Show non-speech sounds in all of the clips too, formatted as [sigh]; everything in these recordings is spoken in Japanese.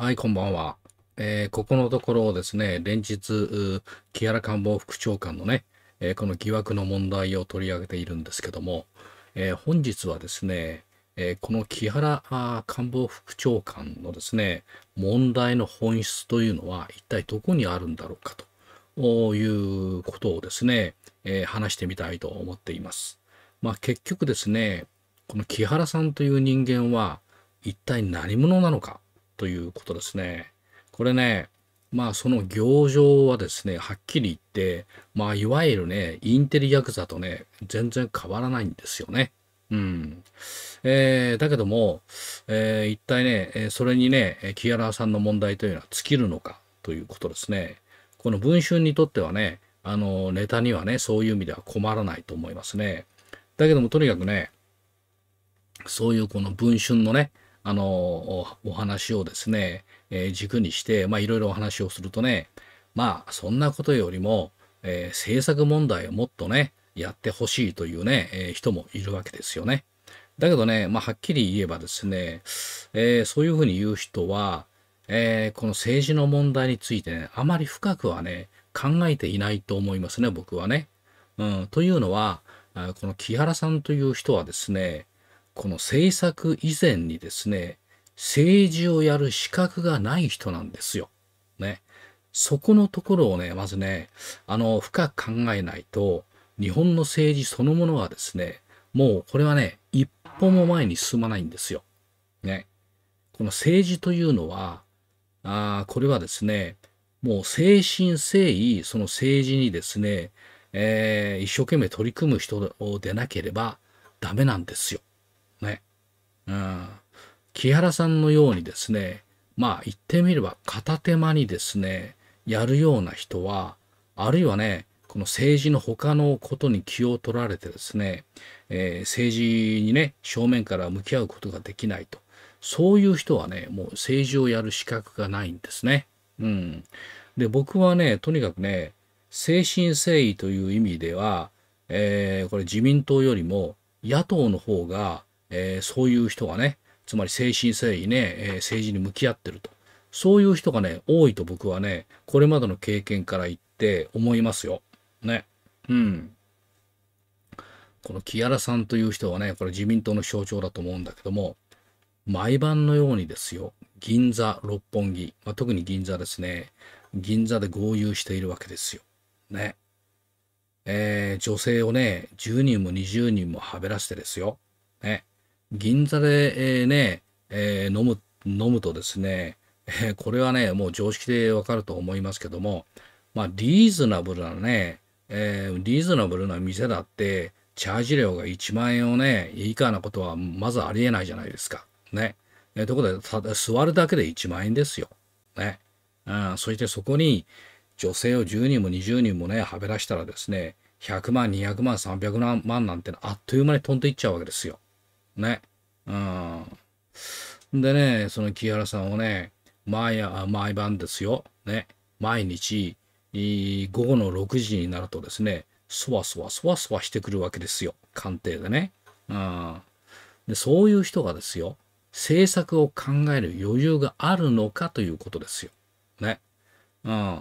はい、こんばんは。えー、ここのところをですね、連日、木原官房副長官のね、えー、この疑惑の問題を取り上げているんですけども、えー、本日はですね、えこの木原官房副長官のですね、問題の本質というのは一体どこにあるんだろうかということをですね、え話してみたいと思っています。まあ、結局ですね、この木原さんという人間は一体何者なのかということですね。これね、まあその行状はですね、はっきり言って、まあいわゆるね、インテリヤクザとね、全然変わらないんですよね。うん。えー、だけども、えー、一体ね、それにね、木原さんの問題というのは尽きるのかということですね。この文春にとってはね、あの、ネタにはね、そういう意味では困らないと思いますね。だけどもとにかくね、そういうこの文春のね、あのお話をですね、えー、軸にして、まあ、いろいろお話をするとねまあそんなことよりも、えー、政策問題をもっとねやってほしいというね、えー、人もいるわけですよね。だけどね、まあ、はっきり言えばですね、えー、そういうふうに言う人は、えー、この政治の問題についてね、あまり深くはね、考えていないと思いますね、僕はね。うん、というのは、この木原さんという人はですね、この政策以前にですね、政治をやる資格がない人なんですよ。ね。そこのところをね、まずね、あの、深く考えないと、日本の政治そのものはですね、もうこれはね、一歩も前に進まないんですよ。ね。この政治というのは、あこれはですね、もう精神誠意、その政治にですね、えー、一生懸命取り組む人でなければダメなんですよ。ね。うん。木原さんのようにですね、まあ言ってみれば片手間にですね、やるような人は、あるいはね、この政治の他のことに気を取られてですね、えー、政治にね、正面から向き合うことができないと。そういう人はね、もう政治をやる資格がないんですね。うん。で、僕はね、とにかくね、誠心誠意という意味では、えー、これ自民党よりも野党の方がえー、そういう人がね、つまり誠心誠意ね、えー、政治に向き合ってると。そういう人がね、多いと僕はね、これまでの経験から言って思いますよ。ね。うん。この木原さんという人はね、これ自民党の象徴だと思うんだけども、毎晩のようにですよ、銀座、六本木、まあ、特に銀座ですね、銀座で豪遊しているわけですよ。ね。えー、女性をね、10人も20人もはべらしてですよ。ね。銀座で、えー、ね、えー、飲む、飲むとですね、えー、これはね、もう常識でわかると思いますけども、まあ、リーズナブルなね、えー、リーズナブルな店だって、チャージ料が1万円をね、いいかなことはまずありえないじゃないですか。ね。えー、ところで、座るだけで1万円ですよ。ね。うん、そしてそこに、女性を10人も20人もね、はべらしたらですね、100万、200万、300万なんてあっという間に飛んでいっちゃうわけですよ。ね。うん。でね、その木原さんをね、毎毎晩ですよ。ね。毎日、午後の6時になるとですね、そわそわそわそわしてくるわけですよ。官邸でね。うん。で、そういう人がですよ、政策を考える余裕があるのかということですよ。ね。うん。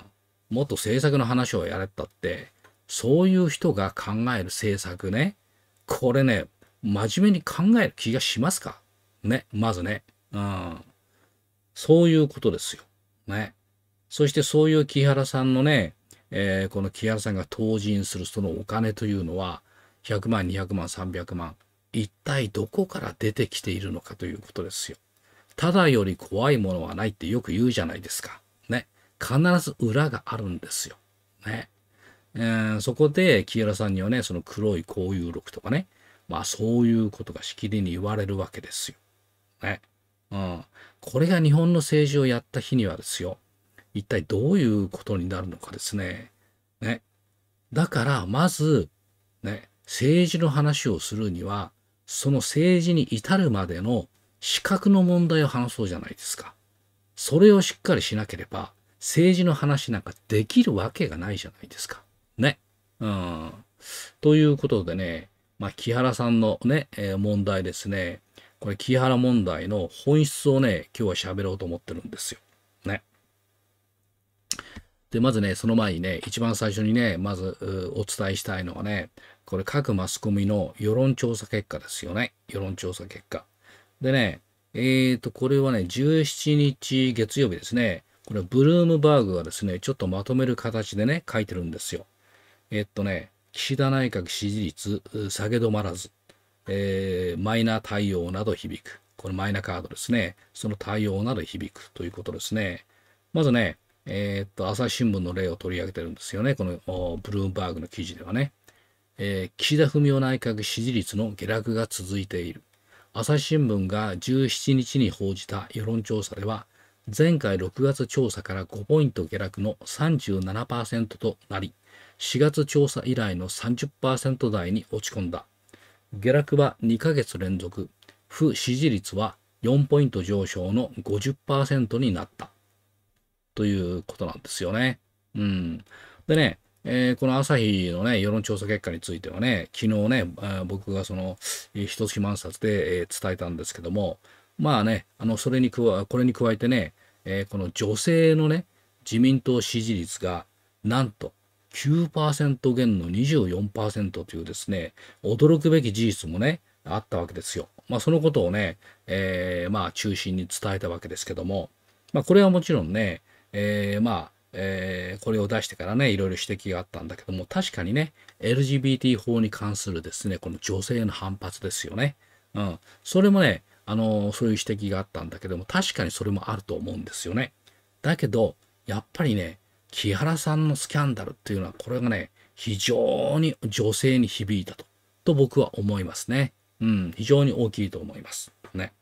もっと政策の話をやれったって、そういう人が考える政策ね、これね、真面目に考える気がしますかね、まずね。うん。そういうことですよ。ね。そしてそういう木原さんのね、えー、この木原さんが当人するそのお金というのは、100万、200万、300万、一体どこから出てきているのかということですよ。ただより怖いものはないってよく言うじゃないですか。ね。必ず裏があるんですよ。ね。えー、そこで、木原さんにはね、その黒い交友録とかね、まあそういうことがしきりに言われるわけですよ。ね。うん。これが日本の政治をやった日にはですよ。一体どういうことになるのかですね。ね。だからまず、ね、政治の話をするには、その政治に至るまでの資格の問題を話そうじゃないですか。それをしっかりしなければ、政治の話なんかできるわけがないじゃないですか。ね。うん。ということでね、まあ、木原さんのね、えー、問題ですね。これ、木原問題の本質をね、今日は喋ろうと思ってるんですよ。ね。で、まずね、その前にね、一番最初にね、まずお伝えしたいのはね、これ各マスコミの世論調査結果ですよね。世論調査結果。でね、えっ、ー、と、これはね、17日月曜日ですね。これ、ブルームバーグがですね、ちょっとまとめる形でね、書いてるんですよ。えっとね、岸田内閣支持率下げ止まらず、えー、マイナー対応など響く。このマイナカードですね。その対応など響くということですね。まずね、えー、っと、朝日新聞の例を取り上げてるんですよね。このブルームバーグの記事ではね。えー、岸田文雄内閣支持率の下落が続いている。朝日新聞が17日に報じた世論調査では、前回6月調査から5ポイント下落の37%となり、4月調査以来の30%台に落ち込んだ。下落は2ヶ月連続、不支持率は4ポイント上昇の50%になった。ということなんですよね。うん。でね、えー、この朝日のね、世論調査結果についてはね、昨日ね、あ僕がその、ひと月満冊で、えー、伝えたんですけども、まあね、あの、それに加、これに加えてね、えー、この女性のね、自民党支持率が、なんと9%減の24%というですね、驚くべき事実もね、あったわけですよ。まあ、そのことをね、えー、まあ、中心に伝えたわけですけども、まあ、これはもちろんね、えー、まあ、えー、これを出してからね、いろいろ指摘があったんだけども、確かにね、LGBT 法に関するですね、この女性の反発ですよね。うん。それもね、あのそういう指摘があったんだけども、確かにそれもあると思うんですよね。だけど、やっぱりね、木原さんのスキャンダルっていうのは、これがね、非常に女性に響いたと、と僕は思いますね。うん、非常に大きいと思います。ね。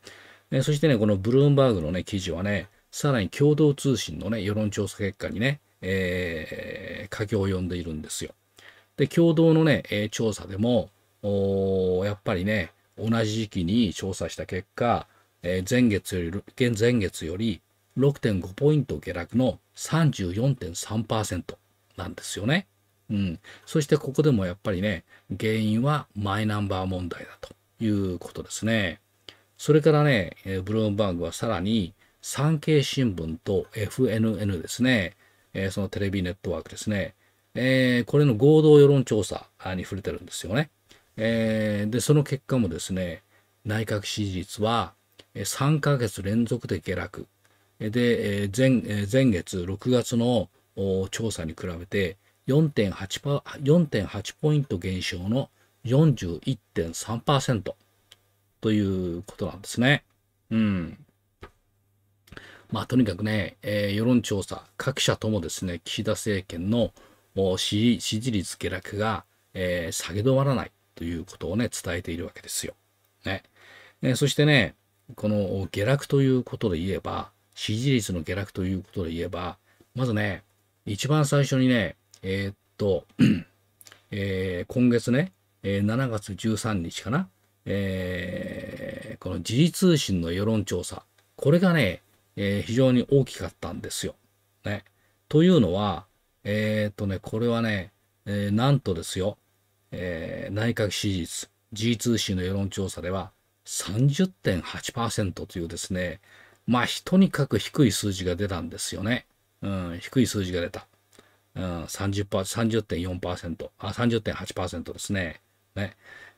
ねそしてね、このブルームバーグのね、記事はね、さらに共同通信のね、世論調査結果にね、えー、佳境を呼んでいるんですよ。で、共同のね、えー、調査でも、やっぱりね、同じ時期に調査した結果、えー、前月より、現前月より6.5ポイント下落の34.3%なんですよね。うん、そしてここでもやっぱりね、原因はマイナンバー問題だということですね。それからね、ブルームバーグはさらに、産経新聞と FNN ですね、えそのテレビネットワークですね、えこれの合同世論調査に触れてるんですよね。えで、その結果もですね、内閣支持率は3ヶ月連続で下落。で、前前月6月の調査に比べて4.8 4.8ポイント減少の41.3%ということなんですね。うん。まあ、とにかくね、えー、世論調査、各社ともですね、岸田政権の支持率下落が、えー、下げ止まらないということをね、伝えているわけですよ。ね。えそしてね、この下落ということで言えば、支持率の下落ということで言えば、まずね、一番最初にね、えー、っと、[clears throat] えー、今月ね、えー、7月13日かな、えー、この時事通信の世論調査、これがね、え非常に大きかったんですよ。ね。というのは、えっとね、これはね、えなんとですよ、え内閣支持率、時事通信の世論調査では30.8%というですね、まあ、とにかく低い数字が出たんですよね。うん、低い数字が出た。うん、30%、4あ、30.8%ですね。ね。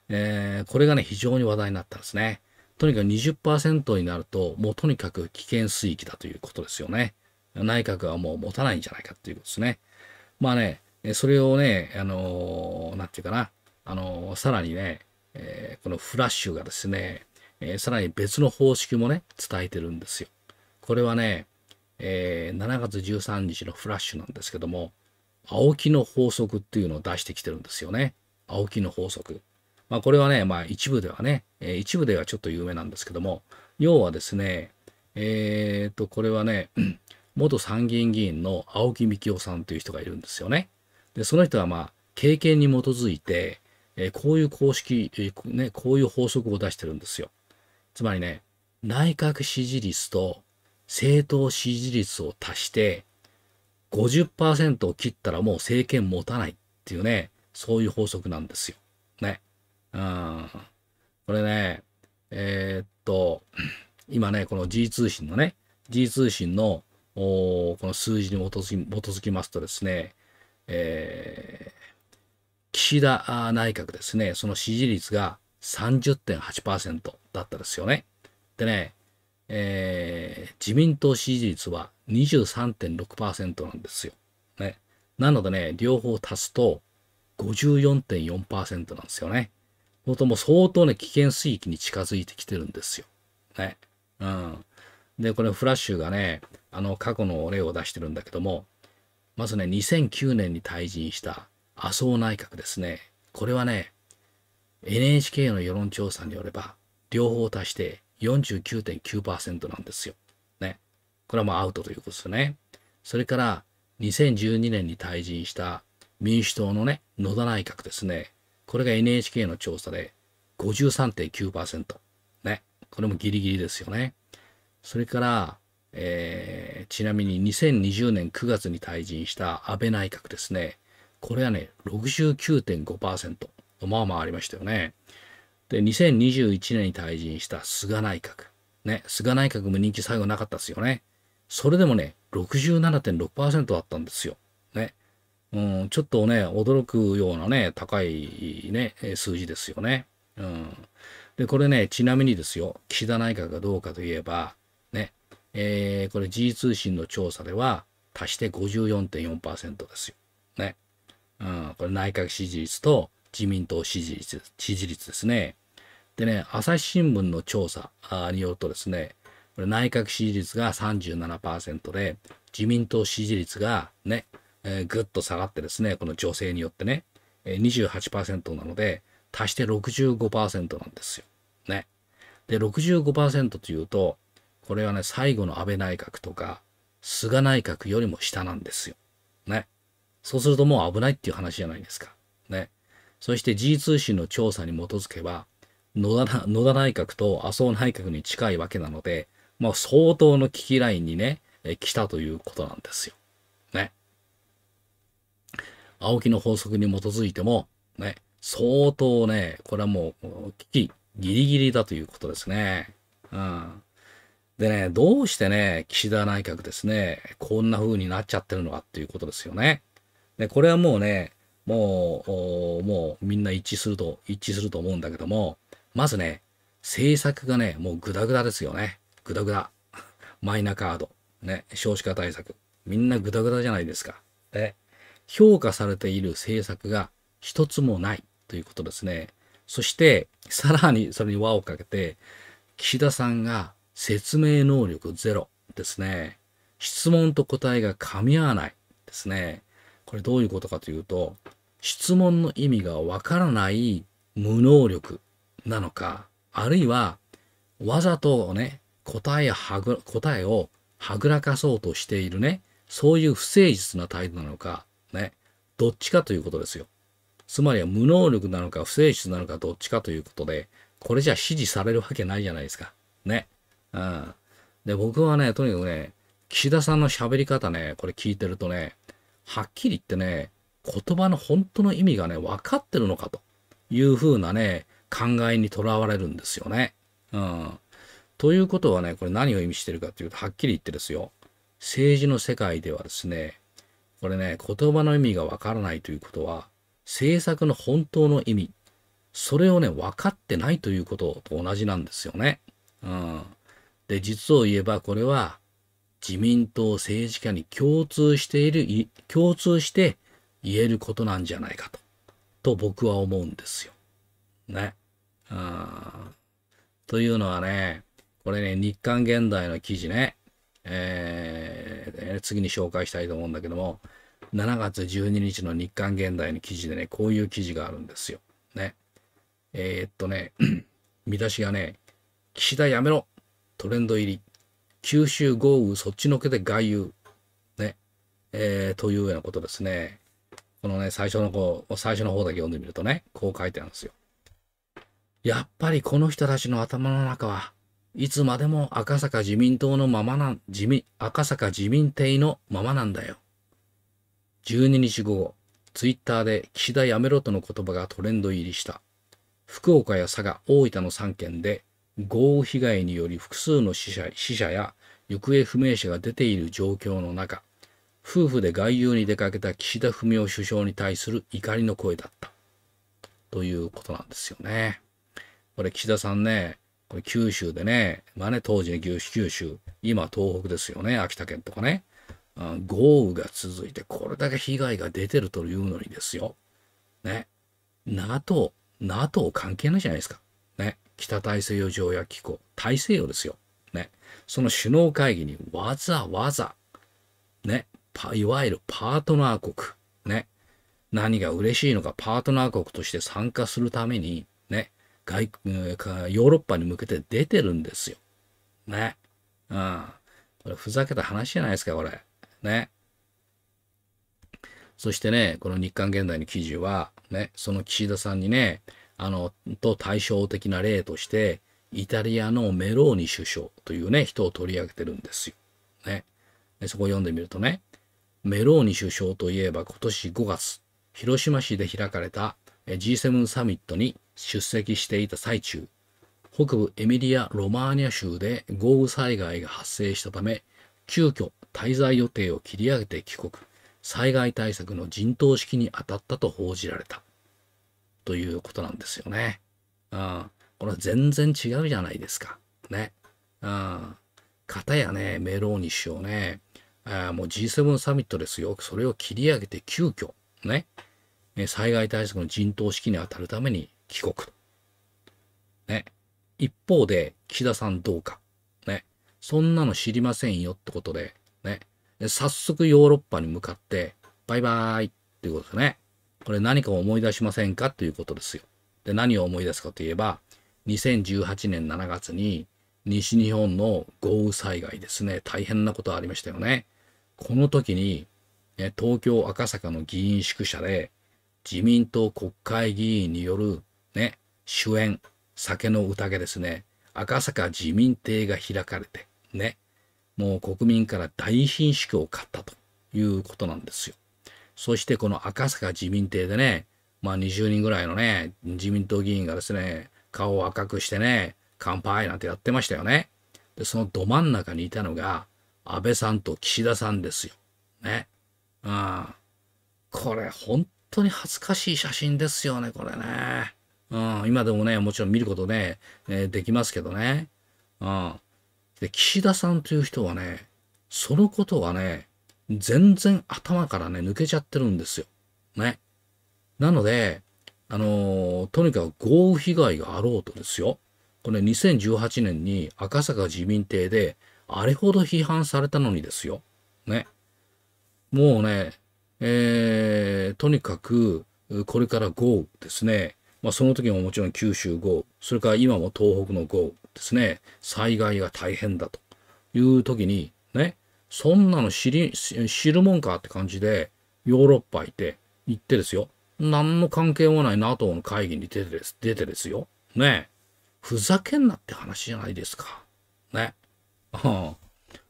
えー、これがね、非常に話題になったんですね。とにかく20%になると、もうとにかく危険水域だということですよね。内閣はもう持たないんじゃないかということですね。まあね、それをね、あのー、なんていうかな、あのー、さらにね、えー、このフラッシュがですね、えー、さらに別の方式もね、伝えてるんですよ。これはね、えー、7月13日のフラッシュなんですけども、青木の法則っていうのを出してきてるんですよね。青木の法則。まあ、これはね、まあ、一部ではね、えー、一部ではちょっと有名なんですけども、要はですね、えっ、ー、と、これはね、[clears throat] 元参議院議員の青木幹雄さんという人がいるんですよね。で、その人はまあ、経験に基づいて、えー、こういう公式、えー、ね、こういう法則を出してるんですよ。つまりね、内閣支持率と政党支持率を足して50%を切ったらもう政権持たないっていうね、そういう法則なんですよ。ね。うん。これね、えー、っと、今ね、この G 通信のね、G 通信のこの数字に基づきますとですね、えー、岸田内閣ですね、その支持率が30.8%。だったですよね。でね、えー、自民党支持率は23.6%なんですよ。ね。なのでね、両方足すと54.4%なんですよね。ほともう相当ね、危険水域に近づいてきてるんですよ。ね。うん。で、これフラッシュがね、あの過去の例を出してるんだけども、まずね、2009年に退陣した麻生内閣ですね。これはね、NHK の世論調査によれば、両方足して49.9%なんですよ。ね。これはもうアウトということですね。それから、2012年に退陣した民主党のね、野田内閣ですね。これが NHK の調査で53.9%。ね。これもギリギリですよね。それから、えー、ちなみに2020年9月に退陣した安倍内閣ですね。これはね、69.5%。まあまあありましたよね。で、2021年に退陣した菅内閣。ね、菅内閣も人気最後なかったですよね。それでもね、67.6%だったんですよ。ね。うん、ちょっとね、驚くようなね、高いね、数字ですよね。うん。で、これね、ちなみにですよ、岸田内閣がどうかといえば、ね、えー、これ G 通信の調査では、足して54.4%ですよ。ね。うん、これ内閣支持率と自民党支持率支持率ですね。でね、朝日新聞の調査によるとですね、これ内閣支持率が37%で、自民党支持率がね、えー、ぐっと下がってですね、この女性によってね、28%なので、足して65%なんですよ。ね。で、65%というと、これはね、最後の安倍内閣とか、菅内閣よりも下なんですよ。ね。そうするともう危ないっていう話じゃないですか。ね。そして G 通信の調査に基づけば、野田野田内閣と麻生内閣に近いわけなので、まあ、相当の危機ラインにね、来たということなんですよ。ね。青木の法則に基づいても、ね、相当ね、これはもう危機ギリギリだということですね。うん。でね、どうしてね、岸田内閣ですね、こんな風になっちゃってるのかっていうことですよね。で、これはもうね、もう、もうみんな一致すると、一致すると思うんだけども、まずね、政策がね、もうグダグダですよね。グダグダ。[laughs] マイナカード。ね、少子化対策。みんなグダグダじゃないですか。ね、評価されている政策が一つもないということですね。そして、さらにそれに輪をかけて、岸田さんが説明能力ゼロですね。質問と答えが噛み合わないですね。これどういうことかというと、質問の意味がわからない無能力なのか、あるいは、わざとね、答えはぐ答えをはぐらかそうとしているね、そういう不誠実な態度なのか、ね、どっちかということですよ。つまりは無能力なのか不誠実なのかどっちかということで、これじゃ支持されるわけないじゃないですか。ね。うん。で、僕はね、とにかくね、岸田さんの喋り方ね、これ聞いてるとね、はっきり言ってね、言葉の本当の意味がね、分かってるのかというふうなね、考えにとらわれるんですよね。うん。ということはね、これ何を意味してるかというと、はっきり言ってですよ。政治の世界ではですね、これね、言葉の意味がわからないということは、政策の本当の意味、それをね、分かってないということと同じなんですよね。うん。で、実を言えばこれは、自民党政治家に共通している、共通して言えることなんじゃないかと、と僕は思うんですよ。ね。あというのはね、これね、日刊現代の記事ね、えー、次に紹介したいと思うんだけども、7月12日の日刊現代の記事でね、こういう記事があるんですよ。ね。えー、っとね、[clears throat] 見出しがね、岸田やめろトレンド入り。九州豪雨そっちのけで外遊。ね。えー、というようなことですね。このね、最初のう、最初の方だけ読んでみるとね、こう書いてあるんですよ。やっぱりこの人たちの頭の中はいつまでも赤坂自民党のままな、自民、赤坂自民邸のままなんだよ。12日午後、ツイッターで岸田やめろとの言葉がトレンド入りした。福岡や佐賀、大分の3県で豪雨被害により複数の死者死者や行方不明者が出ている状況の中、夫婦で外遊に出かけた岸田文雄首相に対する怒りの声だった。ということなんですよね。これ岸田さんね、これ九州でね、まあね、当時の九州、今東北ですよね、秋田県とかね、うん、豪雨が続いて、これだけ被害が出てるというのにですよ。ね。NATO、NATO 関係ないじゃないですか。ね。北大西洋条約機構、大西洋ですよ。ね。その首脳会議にわざわざ、ね。いわゆるパートナー国、ね、何が嬉しいのか、パートナー国として参加するために、ね、外国、ヨーロッパに向けて出てるんですよ。ね。うん。これ、ふざけた話じゃないですか、これ。ね。そしてね、この日刊現代の記事は、ね、その岸田さんにね、あの、と対照的な例として、イタリアのメローニ首相というね、人を取り上げてるんですよ。ね。でそこを読んでみるとね、メローニ首相といえば今年5月、広島市で開かれた G7 サミットに出席していた最中、北部エミリア・ロマーニャ州で豪雨災害が発生したため、急遽滞在予定を切り上げて帰国、災害対策の陣頭指揮に当たったと報じられた。ということなんですよね。ああ、これは全然違うじゃないですか。ね。うん。かたやね、メローニ首相ね、あもう G7 サミットですよ。それを切り上げて急遽、ね、災害対策の陣頭指揮に当たるために帰国と。ね。一方で、岸田さんどうか。ね。そんなの知りませんよってことで、ね。で早速ヨーロッパに向かって、バイバーイっていうことですね。これ何か思い出しませんかということですよ。で、何を思い出すかといえば、2018年7月に西日本の豪雨災害ですね、大変なことありましたよね。この時に、ね、東京赤坂の議員宿舎で、自民党国会議員による、ね、主演、酒の宴ですね、赤坂自民亭が開かれて、ね、もう国民から大貧縮を買ったということなんですよ。そしてこの赤坂自民亭でね、まあ20人ぐらいのね、自民党議員がですね、顔を赤くしてね、乾杯なんてやってましたよね。で、そのど真ん中にいたのが、安倍さんと岸田さんですよ。ね。うん。これ、本当に恥ずかしい写真ですよね、これね。うん。今でもね、もちろん見ることね、ねできますけどね。うん。で、岸田さんという人はね、そのことはね、全然頭からね、抜けちゃってるんですよ。ね。なので、あのー、とにかく豪雨被害があろうとですよ。これ2018年に赤坂自民邸であれほど批判されたのにですよ。ね。もうね、えー、とにかく、これから豪雨ですね。まあ、その時ももちろん九州豪雨、それから今も東北の豪雨ですね。災害が大変だという時に、ね、そんなの知り、知るもんかって感じで、ヨーロッパ行って、行ってですよ。何の関係もない NATO の会議に出てです、出てですよ。ねふざけんなって話じゃないですか。ね。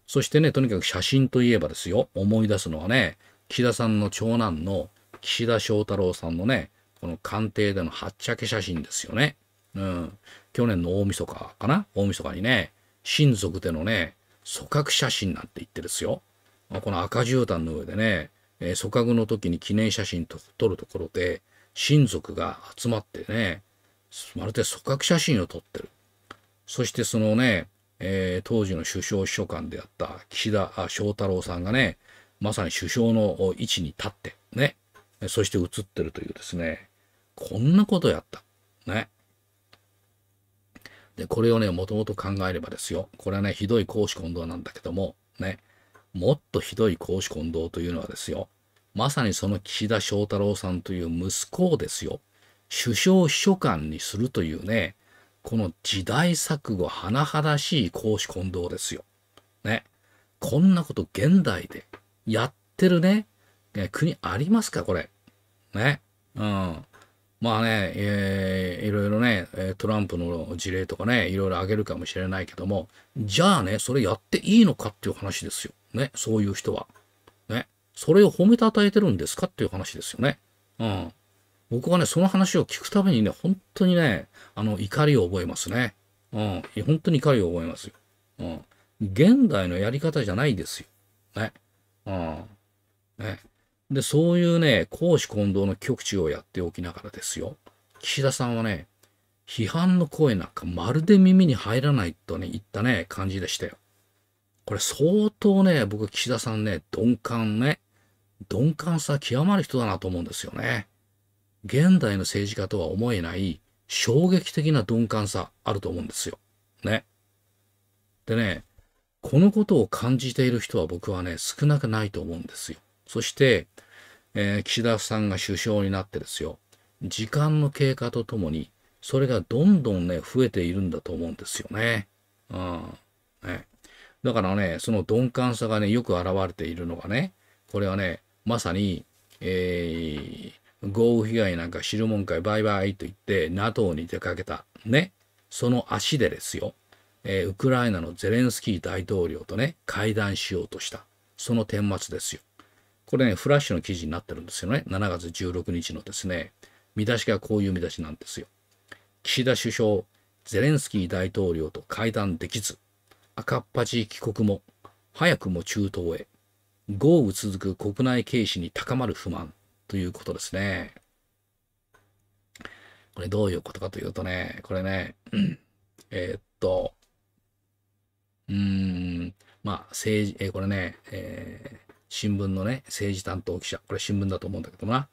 そしてね、とにかく写真といえばですよ、思い出すのはね、岸田さんの長男の岸田翔太郎さんのね、この官邸でのはっちゃけ写真ですよね。うん。去年の大晦日かな大晦日にね、親族でのね、組閣写真なんて言ってですよ。この赤絨毯の上でね、えー、組閣の時に記念写真と撮るところで、親族が集まってね、まるで組閣写真を撮ってる。そしてそのね、えー、当時の首相秘書官であった岸田翔太郎さんがね、まさに首相の位置に立ってね、そして映ってるというですね、こんなことやった。ね。で、これをね、もともと考えればですよ。これはね、ひどい公私混同なんだけども、ね、もっとひどい公私混同というのはですよ、まさにその岸田翔太郎さんという息子をですよ、首相秘書官にするというね、この時代錯誤甚だしい公私混同ですよ。ね。こんなこと現代でやってるね、国ありますかこれ。ね。うん。まあね、えー、いろいろね、トランプの事例とかね、いろいろ挙げるかもしれないけども、じゃあね、それやっていいのかっていう話ですよ。ね、そういう人は。ね、それを褒めたたえてるんですかっていう話ですよね。うん。僕はね、その話を聞くたびにね、本当にね、あの、怒りを覚えますね。うん。本当に怒りを覚えますよ。うん。現代のやり方じゃないですよ。ね。うん。ね。で、そういうね、公私混同の極致をやっておきながらですよ。岸田さんはね、批判の声なんかまるで耳に入らないとね、言ったね、感じでしたよ。これ相当ね、僕岸田さんね、鈍感ね、鈍感さ極まる人だなと思うんですよね。現代の政治家とは思えない衝撃的な鈍感さあると思うんですよ。ね。でね、このことを感じている人は僕はね、少なくないと思うんですよ。そして、えー、岸田さんが首相になってですよ、時間の経過とともに、それがどんどんね、増えているんだと思うんですよね。うん。ね。だからね、その鈍感さがね、よく現れているのがね、これはね、まさに、えー、豪雨被害なんか知るもんかいバイバイと言って NATO に出かけたねその足でですよ、えー、ウクライナのゼレンスキー大統領とね会談しようとしたその顛末ですよこれねフラッシュの記事になってるんですよね7月16日のですね見出しがこういう見出しなんですよ岸田首相ゼレンスキー大統領と会談できず赤っ端帰国も早くも中東へ豪雨続く国内軽視に高まる不満ということですね。これどういうことかというとね、これね、えー、っと、うーん、まあ、政治、えー、これね、えー、新聞のね、政治担当記者、これ新聞だと思うんだけどな、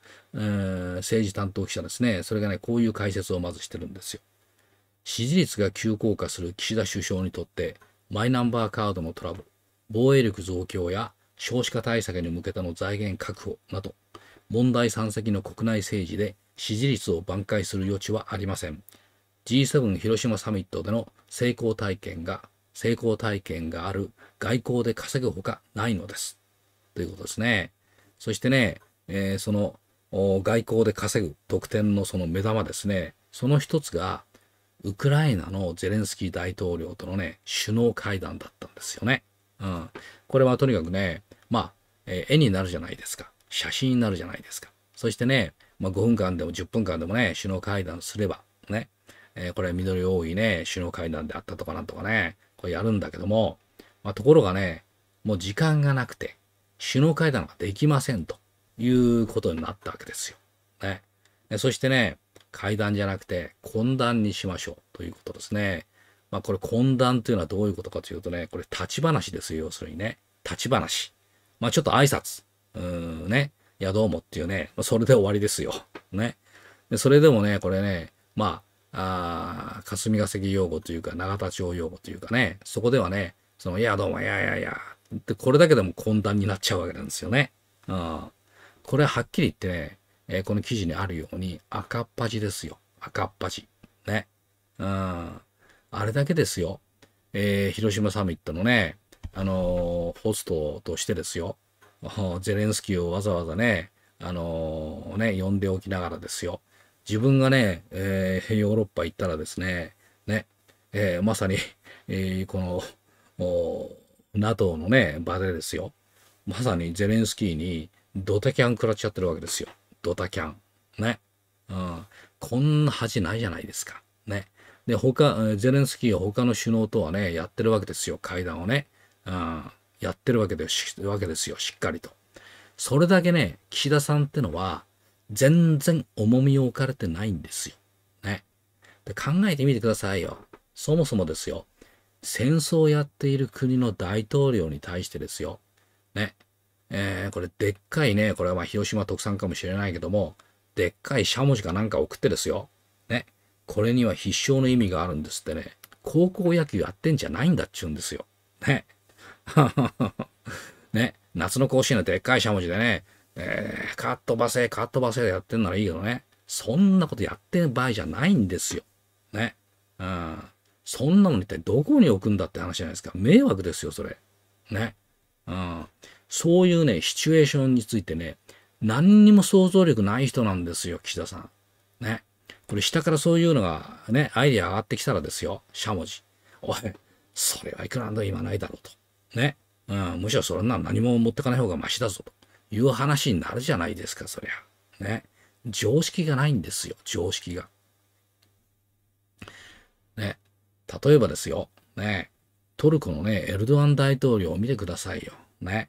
政治担当記者ですね、それがね、こういう解説をまずしてるんですよ。支持率が急降下する岸田首相にとって、マイナンバーカードのトラブル、防衛力増強や少子化対策に向けたの財源確保など、問題山積の国内政治で支持率を挽回する余地はありません。G7 広島サミットでの成功体験が、成功体験がある外交で稼ぐほかないのです。ということですね。そしてね、えー、その外交で稼ぐ特典のその目玉ですね、その一つが、ウクライナのゼレンスキー大統領とのね、首脳会談だったんですよね。うん。これはとにかくね、まあ、えー、絵になるじゃないですか。写真になるじゃないですか。そしてね、まあ、5分間でも10分間でもね、首脳会談すれば、ね、えー、これは緑多いね、首脳会談であったとかなんとかね、これやるんだけども、まあ、ところがね、もう時間がなくて、首脳会談ができませんということになったわけですよ。ね。そしてね、会談じゃなくて懇談にしましょうということですね。まあこれ懇談というのはどういうことかというとね、これ立ち話ですよ。要するにね、立ち話。まあちょっと挨拶。うん、ね。いや、どうもっていうね。それで終わりですよ。ね。でそれでもね、これね、まあ、あ霞が関用語というか、永田町用語というかね、そこではね、その、いや、どうも、いやいやいや、ってこれだけでも混乱になっちゃうわけなんですよね。うん。これははっきり言ってね、えー、この記事にあるように、赤っ端ですよ。赤っ端。ね。うん。あれだけですよ。えー、広島サミットのね、あのー、ホストとしてですよ。ゼレンスキーをわざわざね、あのー、ね、呼んでおきながらですよ。自分がね、えー、ヨーロッパ行ったらですね、ね、えー、まさに、えー、この、NATO のね、場でですよ。まさにゼレンスキーにドタキャン食らっちゃってるわけですよ。ドタキャン。ね。うん。こんな恥ないじゃないですか。ね。で、他、ゼレンスキーは他の首脳とはね、やってるわけですよ。会談をね。うん。やってるわけでわけですよ、しっかりと。それだけね、岸田さんってのは、全然重みを置かれてないんですよ。ね。で考えてみてくださいよ。そもそもですよ。戦争をやっている国の大統領に対してですよ。ね。えー、これでっかいね、これはまあ広島特産かもしれないけども、でっかいしゃもじかなんか送ってですよ。ね。これには必勝の意味があるんですってね。高校野球やってんじゃないんだっちゅうんですよ。ね。[laughs] ね、夏の甲子園のでっかいしゃもじでね、えー、カットバセ、カットバセでやってんならいいけどね。そんなことやってる場合じゃないんですよ。ね。うん。そんなの一体どこに置くんだって話じゃないですか。迷惑ですよ、それ。ね。うん。そういうね、シチュエーションについてね、何にも想像力ない人なんですよ、岸田さん。ね。これ下からそういうのがね、アイディア上がってきたらですよ、しゃもじ。おい、それはいくらなんだ今ないだろうと。ね、うん、むしろそんな何も持ってかない方がマシだぞという話になるじゃないですか、そりゃ。ね。常識がないんですよ、常識が。ね。例えばですよ、ね。トルコのね、エルドアン大統領を見てくださいよ。ね。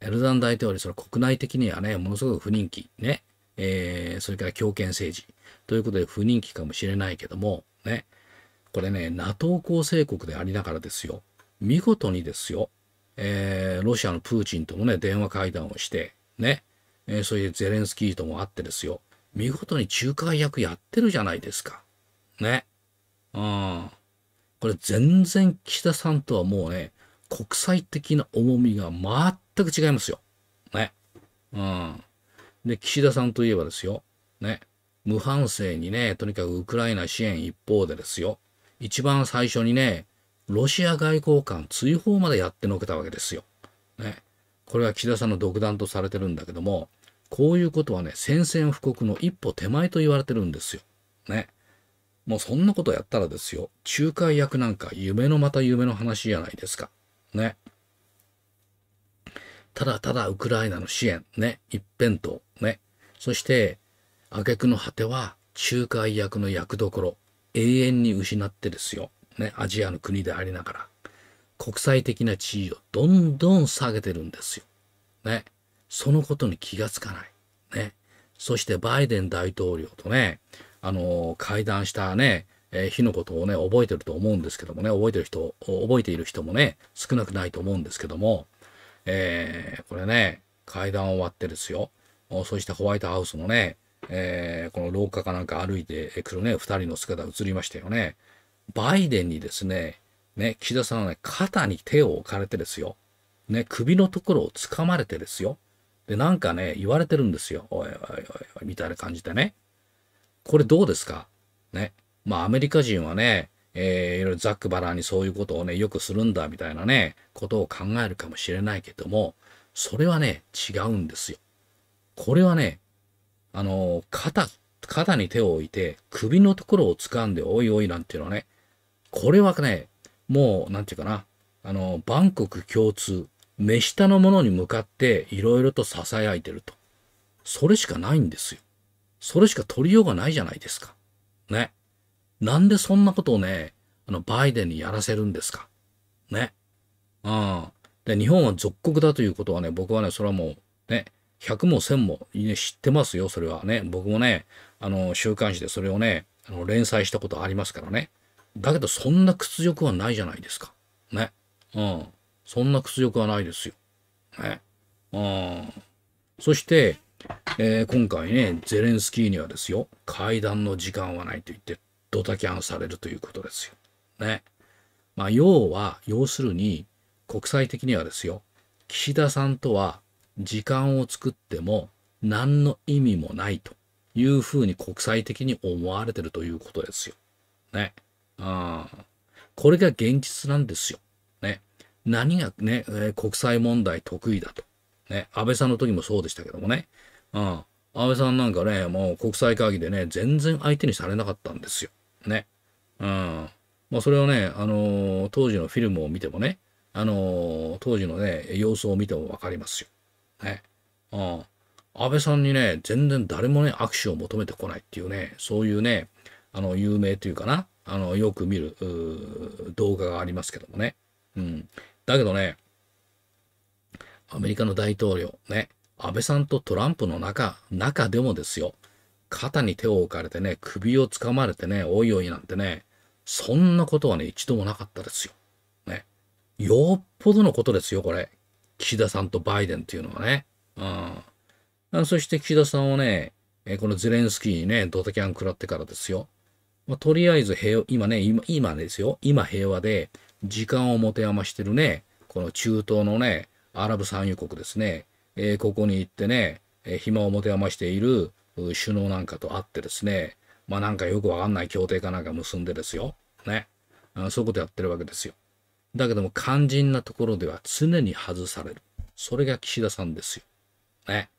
エルドアン大統領、それ国内的にはね、ものすごく不人気。ね。えー、それから強権政治。ということで不人気かもしれないけども、ね。これね、NATO 構成国でありながらですよ。見事にですよ。えー、ロシアのプーチンともね、電話会談をして、ね、えー、それでゼレンスキーとも会ってですよ。見事に仲介役やってるじゃないですか。ね。うん。これ全然岸田さんとはもうね、国際的な重みが全く違いますよ。ね。うん。で、岸田さんといえばですよ。ね。無反省にね、とにかくウクライナ支援一方でですよ。一番最初にね、ロシア外交官追放までやってのけたわけですよ。ね。これは岸田さんの独断とされてるんだけども、こういうことはね、宣戦布告の一歩手前と言われてるんですよ。ね。もうそんなことやったらですよ、仲介役なんか夢のまた夢の話じゃないですか。ね。ただただウクライナの支援、ね、一辺倒、ね。そして、挙句の果ては、仲介役の役どころ、永遠に失ってですよ。ね、アジアの国でありながら、国際的な地位をどんどん下げてるんですよ。ね。そのことに気がつかない。ね。そしてバイデン大統領とね、あの会談したね、えー、日のことをね、覚えてると思うんですけどもね、覚えてる人、覚えている人もね、少なくないと思うんですけども、えー、これね、会談終わってですよ。そしてホワイトハウスのね、えー、この廊下かなんか歩いてくるね、二人の姿映りましたよね。バイデンにですね、ね、岸田さんはね、肩に手を置かれてですよ。ね、首のところを掴まれてですよ。で、なんかね、言われてるんですよ。おいおいおいおい、みたいな感じでね。これどうですかね。まあ、アメリカ人はね、えー、ザックバラにそういうことをね、よくするんだ、みたいなね、ことを考えるかもしれないけども、それはね、違うんですよ。これはね、あの、肩、肩に手を置いて、首のところを掴んで、おいおいなんていうのはね、これはね、もう、なんていうかな、あの、万国共通、目下のものに向かっていろいろと囁いてると。それしかないんですよ。それしか取りようがないじゃないですか。ね。なんでそんなことをね、あの、バイデンにやらせるんですか。ね。うん。で、日本は属国だということはね、僕はね、それはもう、ね、100も1000も、ね、知ってますよ、それはね。僕もね、あの、週刊誌でそれをね、あの連載したことありますからね。だけどそんな屈辱はないじゃないですか。ね。うん。そんな屈辱はないですよ。ね。うん。そして、えー、今回ね、ゼレンスキーにはですよ、会談の時間はないと言って、ドタキャンされるということですよ。ね。まあ、要は、要するに、国際的にはですよ、岸田さんとは時間を作っても何の意味もないというふうに国際的に思われてるということですよ。ね。うん。これが現実なんですよ。ね。何がね、えー、国際問題得意だと。ね。安倍さんの時もそうでしたけどもね。うん。安倍さんなんかね、もう国際会議でね、全然相手にされなかったんですよ。ね。うん。まあ、それはね、あのー、当時のフィルムを見てもね、あのー、当時のね、様子を見てもわかりますよ。ね。うん。安倍さんにね、全然誰もね、握手を求めてこないっていうね、そういうね、あの、有名というかな、あの、よく見る動画がありますけどもね。うん。だけどね、アメリカの大統領、ね、安倍さんとトランプの中、中でもですよ、肩に手を置かれてね、首をつかまれてね、おいおいなんてね、そんなことはね、一度もなかったですよ。ね。よっぽどのことですよ、これ。岸田さんとバイデンっていうのはね。うん。そして岸田さんをね、このゼレンスキーにね、ドタキャン食らってからですよ。まあ、とりあえず平和、今ね、今、今ですよ。今平和で、時間を持て余してるね、この中東のね、アラブ産油国ですね。えー、ここに行ってね、えー、暇を持て余している首脳なんかと会ってですね、まあなんかよくわかんない協定かなんか結んでですよ。ね。あそういうことやってるわけですよ。だけども肝心なところでは常に外される。それが岸田さんですよ。ね。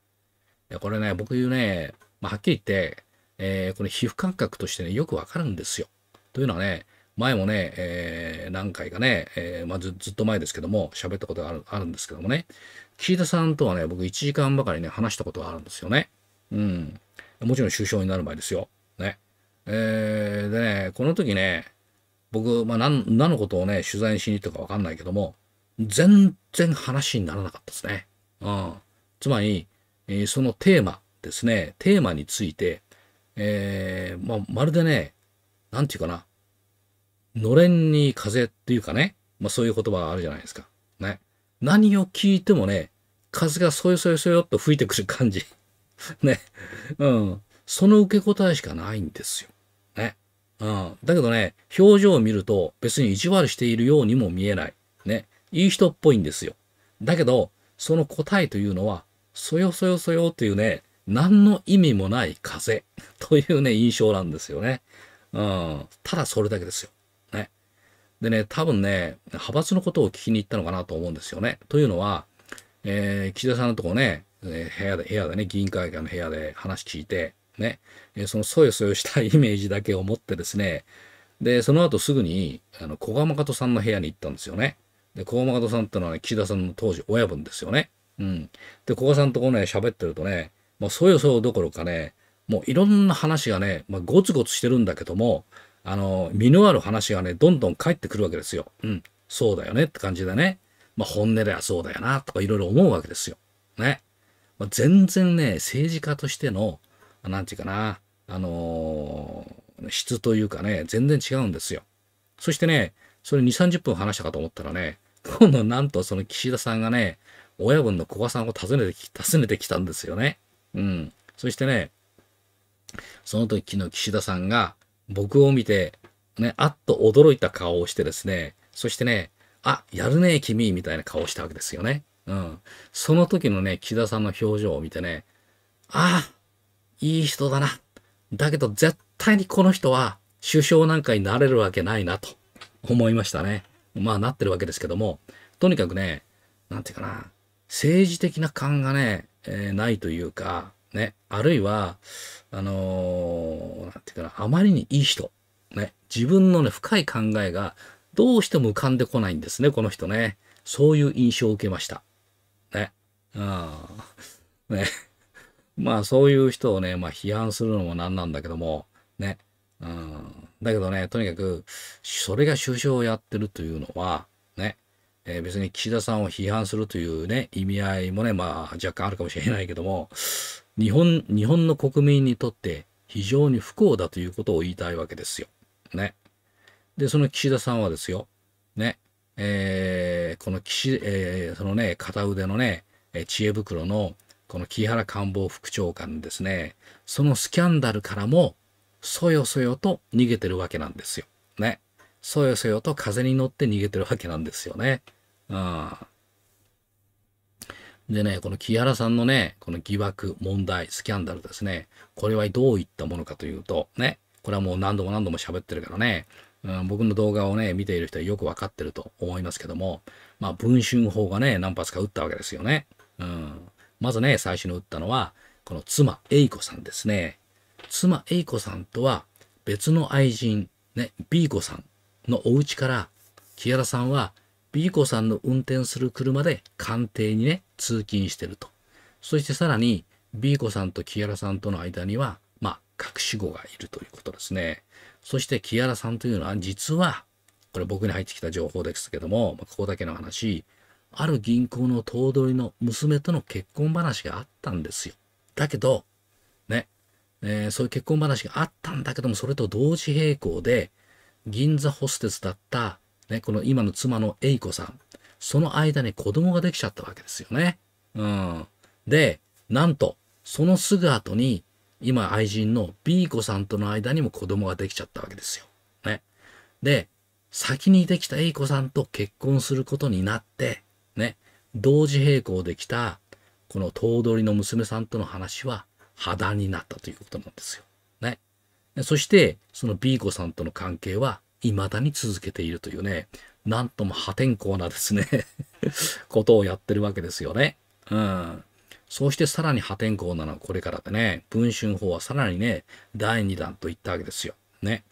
これね、僕言うね、まあ、はっきり言って、えー、この皮膚感覚としてね、よくわかるんですよ。というのはね、前もね、えー、何回かね、えー、まあ、ずずっと前ですけども、喋ったことがあるあるんですけどもね、岸田さんとはね、僕1時間ばかりね、話したことがあるんですよね。うん。もちろん首相になる前ですよ。ね。えー、でね、この時ね、僕、まあ何、何のことをね、取材しに行ったかわかんないけども、全然話にならなかったですね。うん。つまり、えー、そのテーマですね、テーマについて、えー、まあ、まるでね、なんていうかな、のれんに風っていうかね、まあそういう言葉があるじゃないですか。ね。何を聞いてもね、風がそよそよそよっと吹いてくる感じ。[laughs] ね。うん。その受け答えしかないんですよ。ね。うん。だけどね、表情を見ると別に意地悪しているようにも見えない。ね。いい人っぽいんですよ。だけど、その答えというのは、そよそよそよというね、何の意味もない風というね、印象なんですよね。うん。ただそれだけですよ。ね。でね、多分ね、派閥のことを聞きに行ったのかなと思うんですよね。というのは、えー、岸田さんのとこね、えー、部屋で、部屋でね、議員会館の部屋で話聞いて、ね、えー、そのそよそよしたイメージだけを持ってですね、で、その後すぐに、あの、小川誠さんの部屋に行ったんですよね。で、小川誠さんってのは、ね、岸田さんの当時親分ですよね。うん。で、小川さんとこね、喋ってるとね、もうそよそよどころかね、もういろんな話がね、まあ、ゴツゴツしてるんだけども、あの、身のある話がね、どんどん返ってくるわけですよ。うん、そうだよねって感じでね。まあ、本音ではそうだよな、とかいろいろ思うわけですよ。ね。まあ、全然ね、政治家としての、なんていうかな、あのー、質というかね、全然違うんですよ。そしてね、それ2、30分話したかと思ったらね、今度なんとその岸田さんがね、親分の古賀さんを訪ねてき、訪ねてきたんですよね。うん。そしてね、その時の岸田さんが僕を見て、ね、あっと驚いた顔をしてですね、そしてね、あ、やるね君、みたいな顔をしたわけですよね。うん。その時のね、岸田さんの表情を見てね、ああ、いい人だな。だけど絶対にこの人は首相なんかになれるわけないなと思いましたね。まあなってるわけですけども、とにかくね、なんていうかな、政治的な勘がね、えー、ないというか、ね、あるいは、あのー、ていうかな、あまりにいい人、ね、自分のね、深い考えがどうしても浮かんでこないんですね、この人ね。そういう印象を受けました。ね。あね。[laughs] まあ、そういう人をね、まあ、批判するのもなんなんだけども、ね。うん。だけどね、とにかく、それが首相をやってるというのは、ね、えー、別に岸田さんを批判するというね、意味合いもね、まあ若干あるかもしれないけども、日本、日本の国民にとって非常に不幸だということを言いたいわけですよ。ね。で、その岸田さんはですよ、ね、えー、この岸、えー、そのね、片腕のね、知恵袋のこの木原官房副長官ですね、そのスキャンダルからも、そよそよと逃げてるわけなんですよ。ね。そよそよと風に乗って逃げてるわけなんですよね。うん。でね、この木原さんのね、この疑惑、問題、スキャンダルですね、これはどういったものかというと、ね、これはもう何度も何度も喋ってるからね、うん、僕の動画をね、見ている人はよくわかってると思いますけども、まあ、文春法がね、何発か撃ったわけですよね。うん。まずね、最初に撃ったのは、この妻、イ子さんですね。妻、イ子さんとは別の愛人、ね、B 子さんのお家から、木原さんは B 子さんの運転する車で官邸にね、通勤してると。そしてさらに B 子さんと木原さんとの間には、まあ、隠し子がいるということですね。そして木原さんというのは、実は、これ僕に入ってきた情報ですけども、まあ、ここだけの話、ある銀行の頭取の娘との結婚話があったんですよ。だけど、ね、えー、そういう結婚話があったんだけども、それと同時並行で、銀座ホステスだったね、この今の妻のエ子さん、その間に子供ができちゃったわけですよね。うん。で、なんと、そのすぐ後に、今愛人の B 子さんとの間にも子供ができちゃったわけですよ。ね。で、先にできた A 子さんと結婚することになって、ね、同時並行できた、この頭取の娘さんとの話は破談になったということなんですよ。ね。そして、その B 子さんとの関係は未だに続けているというね、なんとも破天荒なですね [laughs] ことをやってるわけですよね。うん。そしてさらに破天荒なのはこれからでね、文春法はさらにね、第2弾といったわけですよ。ね。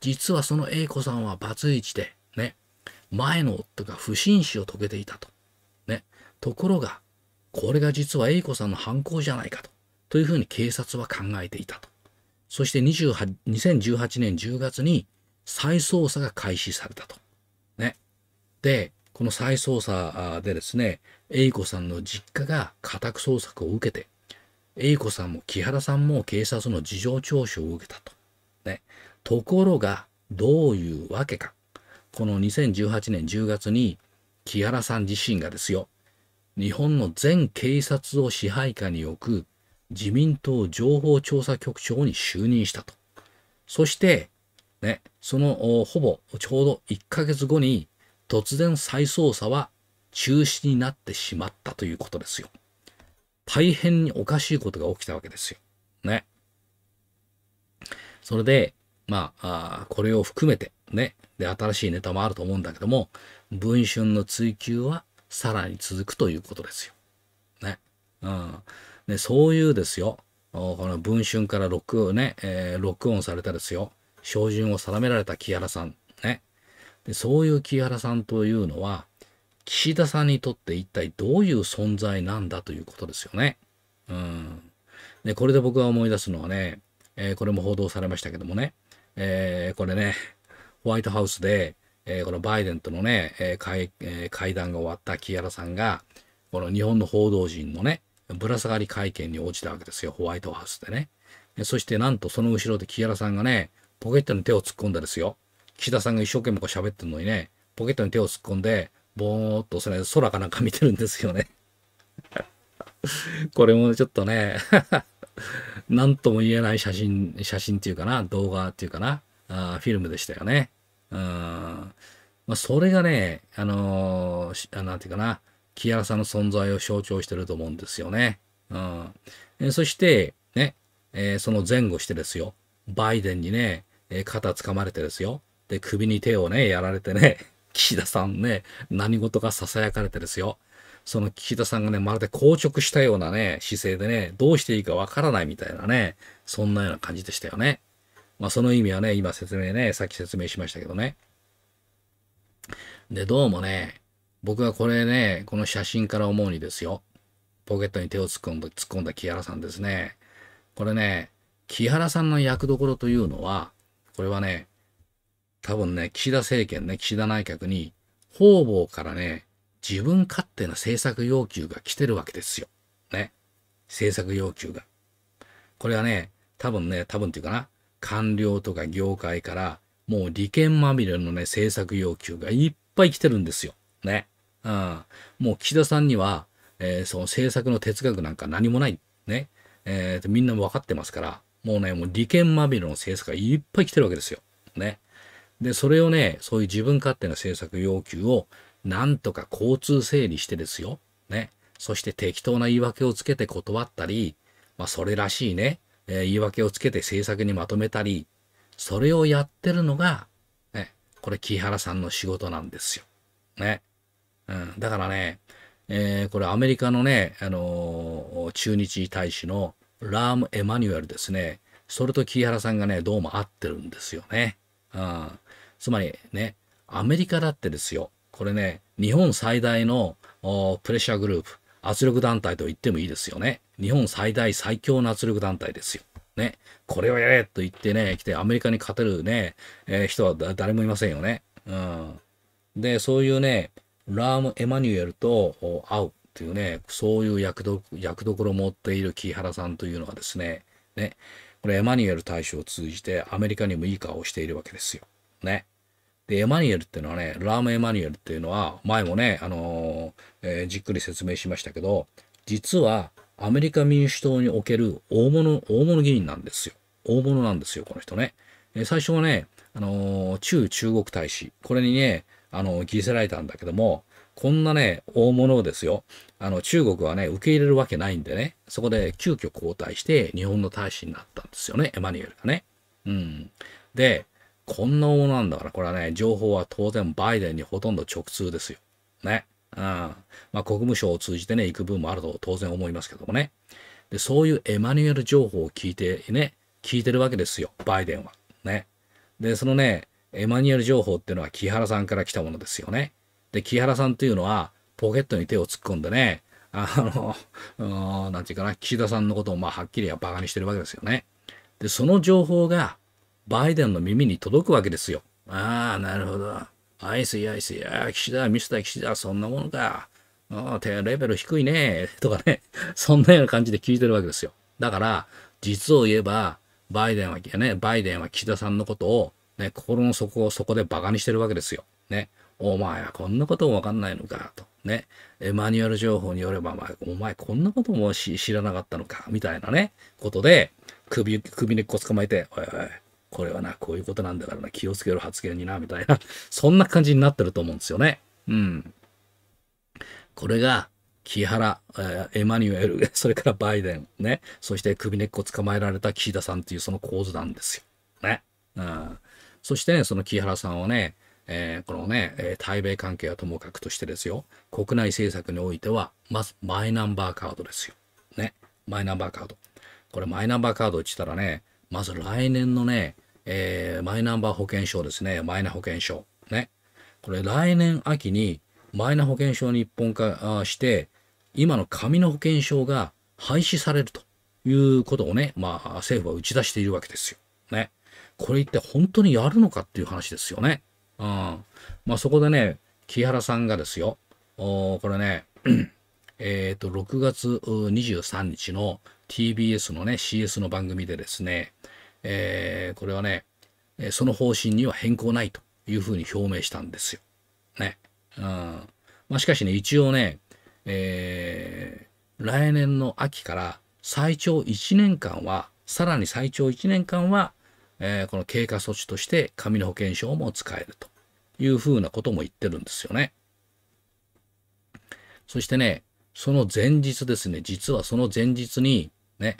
実はその A 子さんはバツイチで、ね、前の夫が不審死を遂げていたと。ね。ところが、これが実は A 子さんの犯行じゃないかと。というふうに警察は考えていたと。そして28 2018年10月に再捜査が開始されたと。ね。で、この再捜査でですね、英子さんの実家が家宅捜索を受けて、英子さんも木原さんも警察の事情聴取を受けたと。ね。ところが、どういうわけか。この2018年10月に、木原さん自身がですよ、日本の全警察を支配下に置く自民党情報調査局長に就任したと。そして、ね、そのほぼちょうど1ヶ月後に突然再捜査は中止になってしまったということですよ。大変におかしいことが起きたわけですよ。ね。それで、まあ、あこれを含めて、ね。で、新しいネタもあると思うんだけども、文春の追求はさらに続くということですよ。ね。うん。ね、そういうですよ。この文春から録音ね、えー、録音されたですよ。照準を定められた木原さん。ね。でそういう木原さんというのは、岸田さんにとって一体どういう存在なんだということですよね。うん。で、これで僕が思い出すのはね、えー、これも報道されましたけどもね、えー、これね、ホワイトハウスで、えー、このバイデンとのね、え会え会談が終わった木原さんが、この日本の報道陣のね、ぶら下がり会見に応じたわけですよ、ホワイトハウスでね。そしてなんとその後ろで木原さんがね、ポケットに手を突っ込んだですよ。岸田さんが一生懸命こう喋ってるのにね、ポケットに手を突っ込んで、ぼーっとそれ空かなんか見てるんですよね。[laughs] これもちょっとね、何 [laughs] とも言えない写真、写真っていうかな、動画っていうかな、あフィルムでしたよね。うん。まあ、それがね、あのー、なんていうかな、木原さんの存在を象徴してると思うんですよね。うん。えそして、ね、えー、その前後してですよ、バイデンにね、えー、肩掴まれてですよ。で、首に手をね、やられてね、[laughs] 岸田さんね、何事か囁かれてですよ。その岸田さんがね、まるで硬直したようなね、姿勢でね、どうしていいかわからないみたいなね、そんなような感じでしたよね。まあ、その意味はね、今説明ね、さっき説明しましたけどね。で、どうもね、僕はこれね、この写真から思うにですよ。ポケットに手を突っ込んだ、突っ込んだ木原さんですね。これね、木原さんの役どころというのは、これはね、多分ね、岸田政権ね、岸田内閣に、方々からね、自分勝手な政策要求が来てるわけですよ。ね。政策要求が。これはね、多分ね、多分っていうかな、官僚とか業界から、もう利権まみれのね、政策要求がいっぱい来てるんですよ。ね。うん。もう岸田さんには、えー、その政策の哲学なんか何もない。ね。えー、みんなも分かってますから、もうね、もう利権まみれの政策がいっぱい来てるわけですよ。ね。で、それをね、そういう自分勝手な政策要求を、なんとか交通整理してですよ。ね。そして適当な言い訳をつけて断ったり、まあ、それらしいね、えー、言い訳をつけて政策にまとめたり、それをやってるのが、ね、これ、木原さんの仕事なんですよ。ね。うん、だからね、えー、これアメリカのね、あのー、駐日大使のラーム・エマニュエルですね。それと木原さんがね、どうも合ってるんですよね。うん。つまりね、アメリカだってですよ。これね、日本最大のプレッシャーグループ、圧力団体と言ってもいいですよね。日本最大最強の圧力団体ですよ。ね。これをやれと言ってね、来てアメリカに勝てるね、えー、人は誰もいませんよね。うん。で、そういうね、ラーム・エマニュエルと会う。っていうね、そういう役ど役どころを持っている木原さんというのはですね、ね、これエマニュエル大使を通じてアメリカにもいい顔をしているわけですよ。ね。で、エマニュエルっていうのはね、ラーム・エマニュエルっていうのは、前もね、あのー、えー、じっくり説明しましたけど、実はアメリカ民主党における大物、大物議員なんですよ。大物なんですよ、この人ね。えー、最初はね、あのー、中中国大使、これにね、あのー、ギせられたんだけども、こんなね、大物をですよ、あの、中国はね、受け入れるわけないんでね、そこで急遽交代して日本の大使になったんですよね、エマニュエルがね。うん。で、こんなものなんだから、これはね、情報は当然バイデンにほとんど直通ですよ。ね。うん。まあ、国務省を通じてね、行く分もあると当然思いますけどもね。で、そういうエマニュエル情報を聞いてね、聞いてるわけですよ、バイデンは。ね。で、そのね、エマニュエル情報っていうのは木原さんから来たものですよね。で、木原さんっていうのは、ポケットに手を突っ込んでね、あの、何 [laughs] なんていうかな、岸田さんのことをまあはっきりはバカにしてるわけですよね。で、その情報がバイデンの耳に届くわけですよ。ああ、なるほど。アイスイアイスイ、ア、あ、岸田、ミスター岸田、そんなものか。ああ、レベル低いね。[laughs] とかね、そんなような感じで聞いてるわけですよ。だから、実を言えば、バイデンは、ね、バイデンは岸田さんのことを、ね、心の底をそこでバカにしてるわけですよ。ね。お前はこんなこともわかんないのか、と。ね、マニュアル情報によれば、まあ、お前こんなことも知らなかったのか、みたいなね、ことで、首、首根っこ捕まえて、おいおい、これはな、こういうことなんだからな、気をつける発言にな、みたいな、[laughs] そんな感じになってると思うんですよね。うん。これが、木原、エマニュエル、[laughs] それからバイデン、ね、そして首根っこ捕まえられた岸田さんっていうその構図なんですよ。ね。うん。そしてね、その木原さんはね、えー、このね、え対米関係はともかくとしてですよ、国内政策においては、まずマイナンバーカードですよ。ね、マイナンバーカード。これマイナンバーカードって言ったらね、まず来年のね、えー、マイナンバー保険証ですね、マイナ保険証。ね。これ来年秋にマイナ保険証に一本化して、今の紙の保険証が廃止されるということをね、まあ政府は打ち出しているわけですよ。ね。これ一体本当にやるのかっていう話ですよね。うん。まあ、そこでね、木原さんがですよ、おこれね、[clears throat] えっ、と、6月23日の TBS のね、CS の番組でですね、えー、これはね、その方針には変更ないというふうに表明したんですよ。ね。うん。まあ、しかしね、一応ね、えー、来年の秋から最長1年間は、さらに最長1年間は、えー、この経過措置として紙の保険証も使えると。いうふうなことも言ってるんですよね。そしてね、その前日ですね、実はその前日に、ね、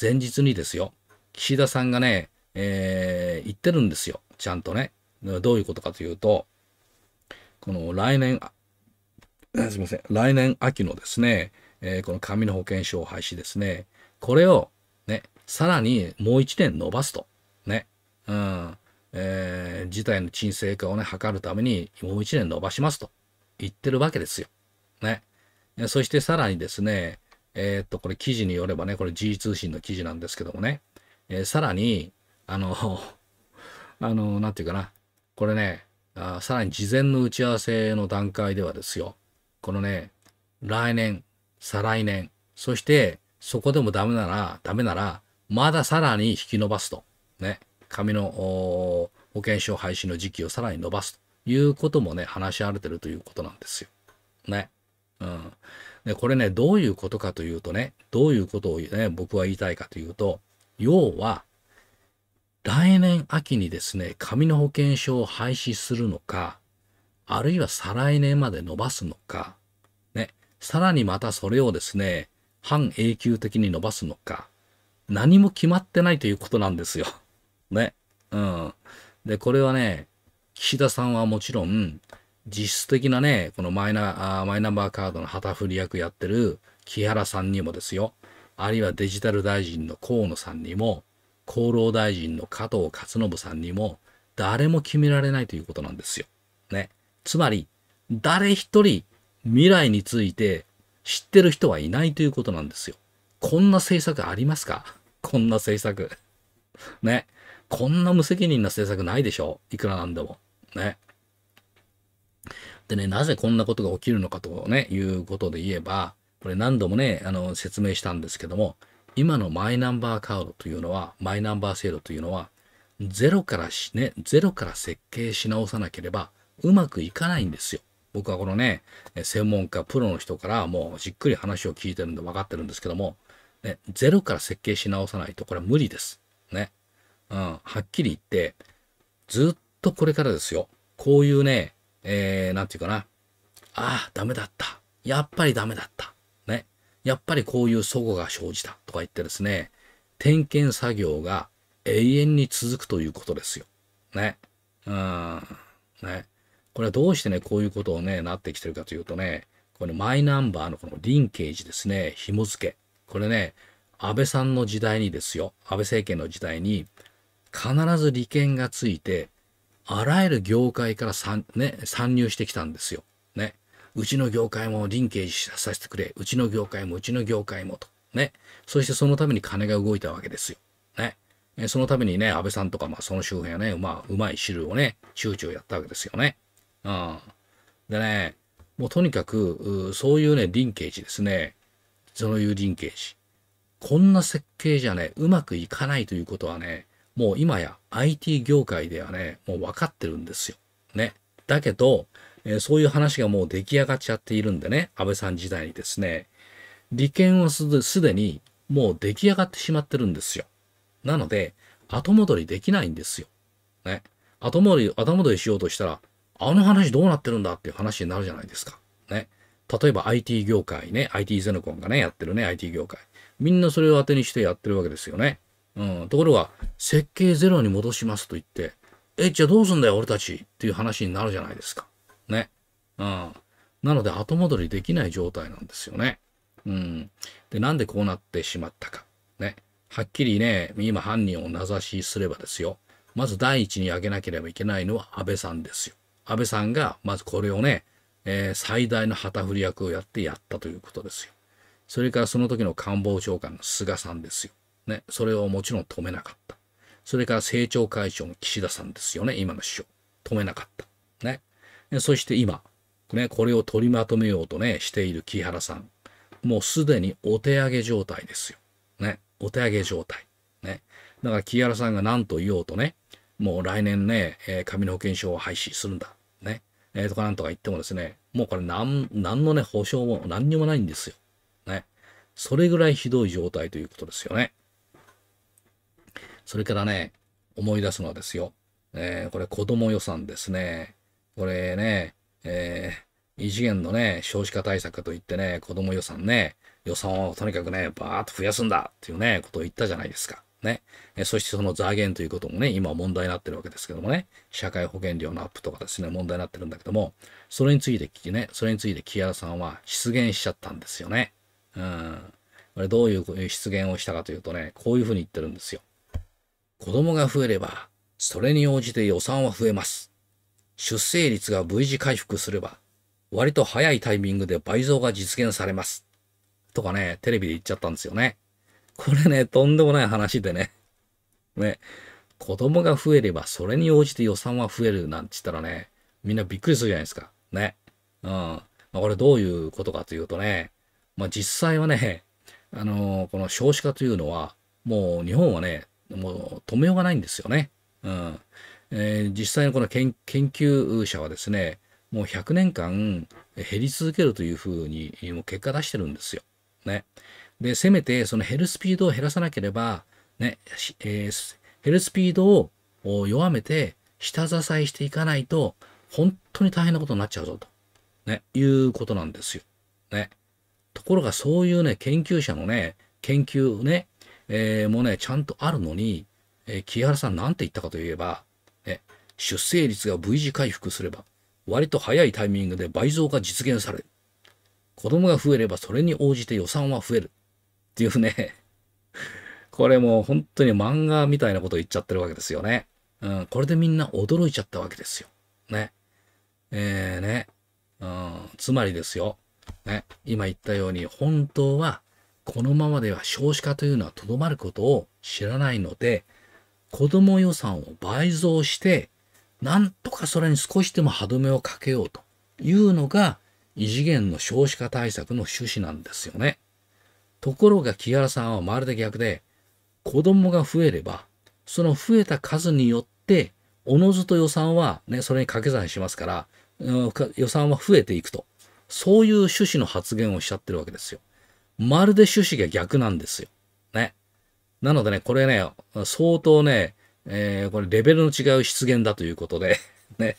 前日にですよ、岸田さんがね、えー、言ってるんですよ。ちゃんとね。どういうことかというと、この来年、すみません、来年秋のですね、えー、この紙の保険証廃止ですね、これを、ね、さらにもう1年延ばすと。ね。うん。えー、事態の沈静化をね、図るために、もう1年延ばしますと言ってるわけですよ。ね。そしてさらにですね、えー、っと、これ記事によればね、これ G 通信の記事なんですけどもね、えー、さらに、あの、[laughs] あの、なんていうかな、これねあ、さらに事前の打ち合わせの段階ではですよ、このね、来年、再来年、そして、そこでもダメなら、ダメなら、まださらに引き伸ばすと。ね。紙の保険証廃止の時期をさらに延ばすということもね、話し合われてるということなんですよ。ね。うん。で、これね、どういうことかというとね、どういうことをね、僕は言いたいかというと、要は、来年秋にですね、紙の保険証を廃止するのか、あるいは再来年まで延ばすのか、ね、さらにまたそれをですね、半永久的に伸ばすのか、何も決まってないということなんですよ。ね。うん。で、これはね、岸田さんはもちろん、実質的なね、このマイナマイナンバーカードの旗振り役やってる木原さんにもですよ、あるいはデジタル大臣の河野さんにも、厚労大臣の加藤勝信さんにも、誰も決められないということなんですよ。ね。つまり、誰一人未来について知ってる人はいないということなんですよ。こんな政策ありますかこんな政策。ね。こんな無責任な政策ないでしょいくらなんでも。ね。でね、なぜこんなことが起きるのかとね、いうことで言えば、これ何度もね、あの、説明したんですけども、今のマイナンバーカードというのは、マイナンバー制度というのは、ゼロからしね、ゼロから設計し直さなければ、うまくいかないんですよ。僕はこのね、専門家、プロの人からもうじっくり話を聞いてるんで分かってるんですけども、ね、ゼロから設計し直さないとこれは無理です。うん、はっきり言って、ずっとこれからですよ。こういうね、えー、なんていうかな。ああ、ダメだった。やっぱりダメだった。ね。やっぱりこういう齟齬が生じた。とか言ってですね、点検作業が永遠に続くということですよ。ね。うん。ね。これはどうしてね、こういうことをね、なってきてるかというとね、このマイナンバーのこのリンケージですね、紐付け。これね、安倍さんの時代にですよ、安倍政権の時代に、必ず利権がついて、あらゆる業界から参,、ね、参入してきたんですよ。ね。うちの業界もリンケージさせてくれ。うちの業界もうちの業界もと。ね。そしてそのために金が動いたわけですよ。ね。そのためにね、安倍さんとか、まあその周辺はね、まあうまい汁をね、躊躇をやったわけですよね。うん。でね、もうとにかく、そういうね、リンケージですね。そういうリンケージ。こんな設計じゃね、うまくいかないということはね、もう今や IT 業界ではね、もう分かってるんですよ。ね。だけど、えー、そういう話がもう出来上がっちゃっているんでね、安倍さん時代にですね、利権はすでにもう出来上がってしまってるんですよ。なので、後戻りできないんですよ。ね。後戻り、後戻りしようとしたら、あの話どうなってるんだっていう話になるじゃないですか。ね。例えば IT 業界ね、IT ゼノコンがね、やってるね、IT 業界。みんなそれを当てにしてやってるわけですよね。うん、ところが、設計ゼロに戻しますと言って、え、じゃあどうすんだよ、俺たちっていう話になるじゃないですか。ね。うん。なので、後戻りできない状態なんですよね。うん。で、なんでこうなってしまったか。ね。はっきりね、今犯人を名指しすればですよ。まず第一に挙げなければいけないのは安倍さんですよ。安倍さんが、まずこれをね、えー、最大の旗振り役をやってやったということですよ。それからその時の官房長官の菅さんですよ。ね、それをもちろん止めなかった。それから政調会長の岸田さんですよね、今の首相。止めなかった。ね。そして今、ね、これを取りまとめようとね、している木原さん。もうすでにお手上げ状態ですよ。ね。お手上げ状態。ね。だから木原さんが何と言おうとね、もう来年ね、えー、紙の保険証を廃止するんだ。ね。えー、とかなんとか言ってもですね、もうこれ何、何のね、保証も何にもないんですよ。ね。それぐらいひどい状態ということですよね。それからね、思い出すのはですよ、えー、これ子供予算ですね。これね、えー、異次元のね、少子化対策といってね、子供予算ね、予算をとにかくね、バーッと増やすんだっていうね、ことを言ったじゃないですか。ね。えそしてその財源ということもね、今問題になってるわけですけどもね、社会保険料のアップとかですね、問題になってるんだけども、それについて聞ね、それについて木原さんは失言しちゃったんですよね。うん。これどういう失言をしたかというとね、こういうふうに言ってるんですよ。子供が増えれば、それに応じて予算は増えます。出生率が V 字回復すれば、割と早いタイミングで倍増が実現されます。とかね、テレビで言っちゃったんですよね。これね、とんでもない話でね。ね、子供が増えればそれに応じて予算は増えるなんて言ったらね、みんなびっくりするじゃないですか。ね。うん。まあ、これどういうことかというとね、まあ実際はね、あのー、この少子化というのは、もう日本はね、もう止めようがないんですよね。うんえー、実際のこの研究者はですね、もう100年間減り続けるというふうにもう結果出してるんですよ。ね。で、せめてその減るスピードを減らさなければ、ね、えー、減るスピードを弱めて下支えしていかないと、本当に大変なことになっちゃうぞと、ね、いうことなんですよ。ね。ところがそういうね、研究者のね、研究ね、えー、もね、ちゃんとあるのに、えー、木原さんなんて言ったかといえば、ね、出生率が V 字回復すれば、割と早いタイミングで倍増が実現される。子供が増えればそれに応じて予算は増える。っていうね [laughs] これもう本当に漫画みたいなことを言っちゃってるわけですよね。うん、これでみんな驚いちゃったわけですよ。ね。えー、ね。うん、つまりですよ。ね。今言ったように、本当はこのままでは少子化というのはとどまることを知らないので、子供予算を倍増して、なんとかそれに少しでも歯止めをかけようというのが異次元の少子化対策の趣旨なんですよね。ところが木原さんはまるで逆で、子供が増えれば、その増えた数によって、おのずと予算はね、それに掛け算しますから、予算は増えていくと。そういう趣旨の発言をしちゃってるわけですよ。まるで趣旨が逆なんですよ。ね。なのでね、これね、相当ね、えー、これレベルの違う出現だということで [laughs] ね、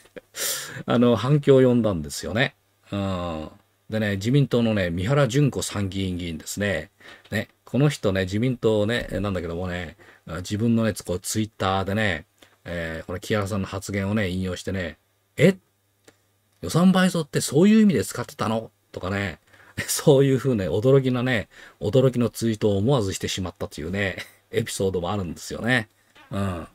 あの、反響を呼んだんですよね。うん。でね、自民党のね、三原淳子参議院議員ですね。ね、この人ね、自民党ね、なんだけどもね、自分のね、こうツイッターでね、えー、これ、木原さんの発言をね、引用してね、え予算倍増ってそういう意味で使ってたのとかね、[laughs] そういうふうね、驚きのね、驚きのツイートを思わずしてしまったというね、エピソードもあるんですよね。うん。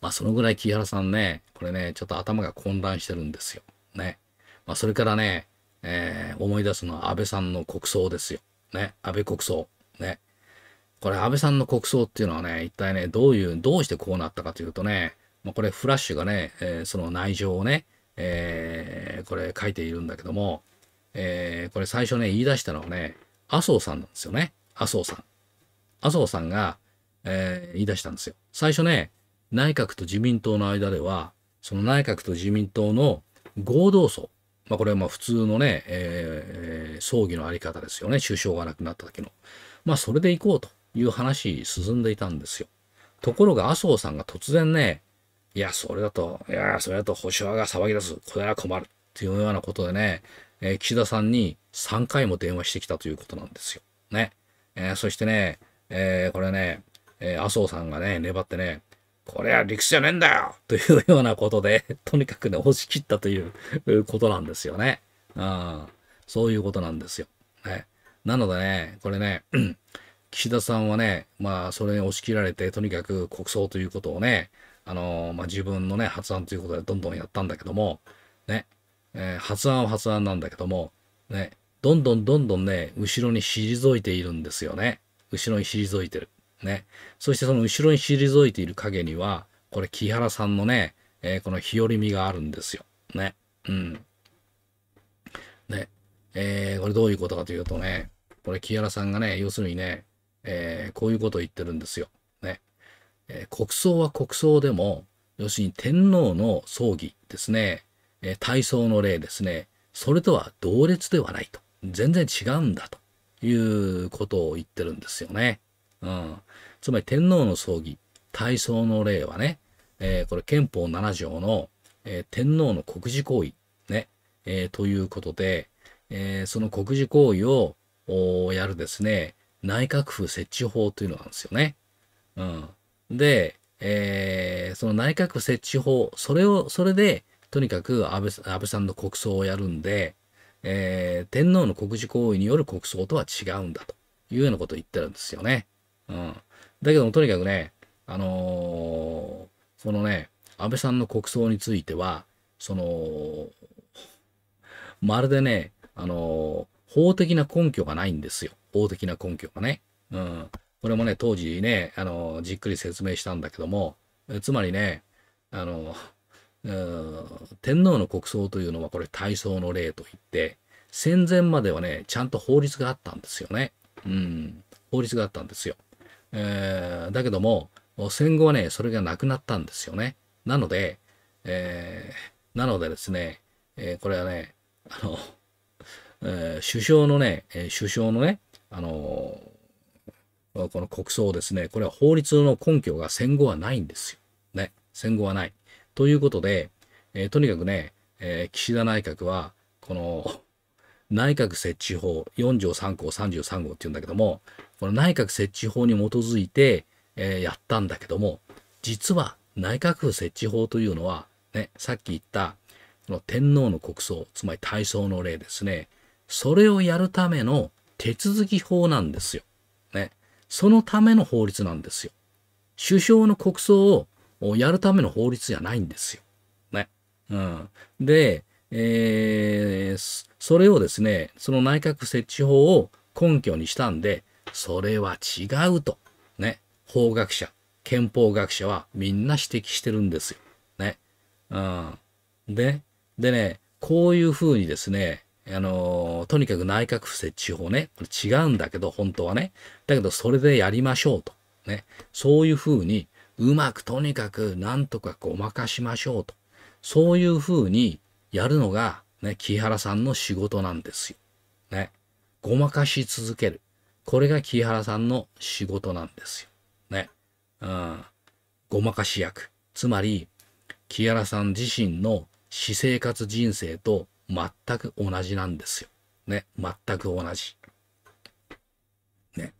まあ、そのぐらい木原さんね、これね、ちょっと頭が混乱してるんですよ。ね。まあ、それからね、えー、思い出すのは安倍さんの国葬ですよ。ね。安倍国葬。ね。これ安倍さんの国葬っていうのはね、一体ね、どういう、どうしてこうなったかというとね、まあ、これフラッシュがね、えー、その内情をね、えー、これ書いているんだけども、えー、これ最初ね、言い出したのはね、麻生さんなんですよね。麻生さん。麻生さんが、えー、言い出したんですよ。最初ね、内閣と自民党の間では、その内閣と自民党の合同葬。まあ、これはまあ普通のね、えー、葬儀のあり方ですよね。首相が亡くなった時の。まあ、それで行こうという話、進んでいたんですよ。ところが麻生さんが突然ね、いや、それだと、いや、それだと保守派が騒ぎ出す。これは困る。っていうようなことでね、えー、岸田さんに3回も電話してきたということなんですよ。ね。えー、そしてね、えー、これね、え麻生さんがね、粘ってね、これは理屈じゃねえんだよというようなことで、[laughs] とにかくね、押し切ったということなんですよね。うん、そういうことなんですよ。ね、なのでね、これね、[clears throat] 岸田さんはね、まあ、それに押し切られて、とにかく国葬ということをね、あのー、まあ、自分のね、発案ということでどんどんやったんだけども、ね、えー、発案は発案なんだけども、ね、どんどんどんどんね、後ろに退いているんですよね。後ろに退いてる。ね。そしてその後ろに退いている影には、これ木原さんのね、えー、この日和見があるんですよ。ね。うん。ね。えー、これどういうことかというとね、これ木原さんがね、要するにね、えー、こういうことを言ってるんですよ。ね。えー、国葬は国葬でも、要するに天皇の葬儀ですね。え体操の例ですね、それとは同列ではないと。全然違うんだということを言ってるんですよね。うん。つまり天皇の葬儀、体操の例はね、えー、これ憲法7条の、えー、天皇の国事行為、ね、えー、ということで、えその国事行為をやるですね、内閣府設置法というのなんですよね。うん。で、えその内閣府設置法、それを、それで、とにかく安倍安倍さんの国葬をやるんで、えー、天皇の国事行為による国葬とは違うんだというようなことを言ってるんですよね。うん。だけども、とにかくね、あのー、そのね、安倍さんの国葬については、その、まるでね、あのー、法的な根拠がないんですよ。法的な根拠がね。うん。これもね、当時ね、あのー、じっくり説明したんだけども、つまりね、あのー、天皇の国葬というのはこれ大喪の礼といって戦前まではねちゃんと法律があったんですよね。うん、法律があったんですよ。えー、だけども戦後はねそれがなくなったんですよね。なので、えー、なのでですね、えー、これはねあの、え首相のね、首相のねあのこの国葬ですねこれは法律の根拠が戦後はないんですよ。ね戦後はない。ということで、えー、とにかくね、えー、岸田内閣は、この、内閣設置法4条3項33号っていうんだけども、この内閣設置法に基づいて、えー、やったんだけども、実は内閣府設置法というのは、ね、さっき言った、この天皇の国葬、つまり大喪の例ですね。それをやるための手続き法なんですよ。ね。そのための法律なんですよ。首相の国葬をやるための法律じゃないんですよ。ね。うん。で、えー、それをですね、その内閣設置法を根拠にしたんで、それは違うと、ね、法学者、憲法学者はみんな指摘してるんですよ。ね。うん。で、でね、こういうふうにですね、あのー、とにかく内閣府設置法ね、これ違うんだけど、本当はね。だけど、それでやりましょうと。ね。そういうふうにうまくとにかくなんとかごまかしましょうと。そういうふうにやるのが、ね、木原さんの仕事なんですよ。ね。ごまかし続ける。これが木原さんの仕事なんですよ。ね。うん。ごまかし役。つまり、木原さん自身の私生活人生と全く同じなんですよ。ね。全く同じ。ね。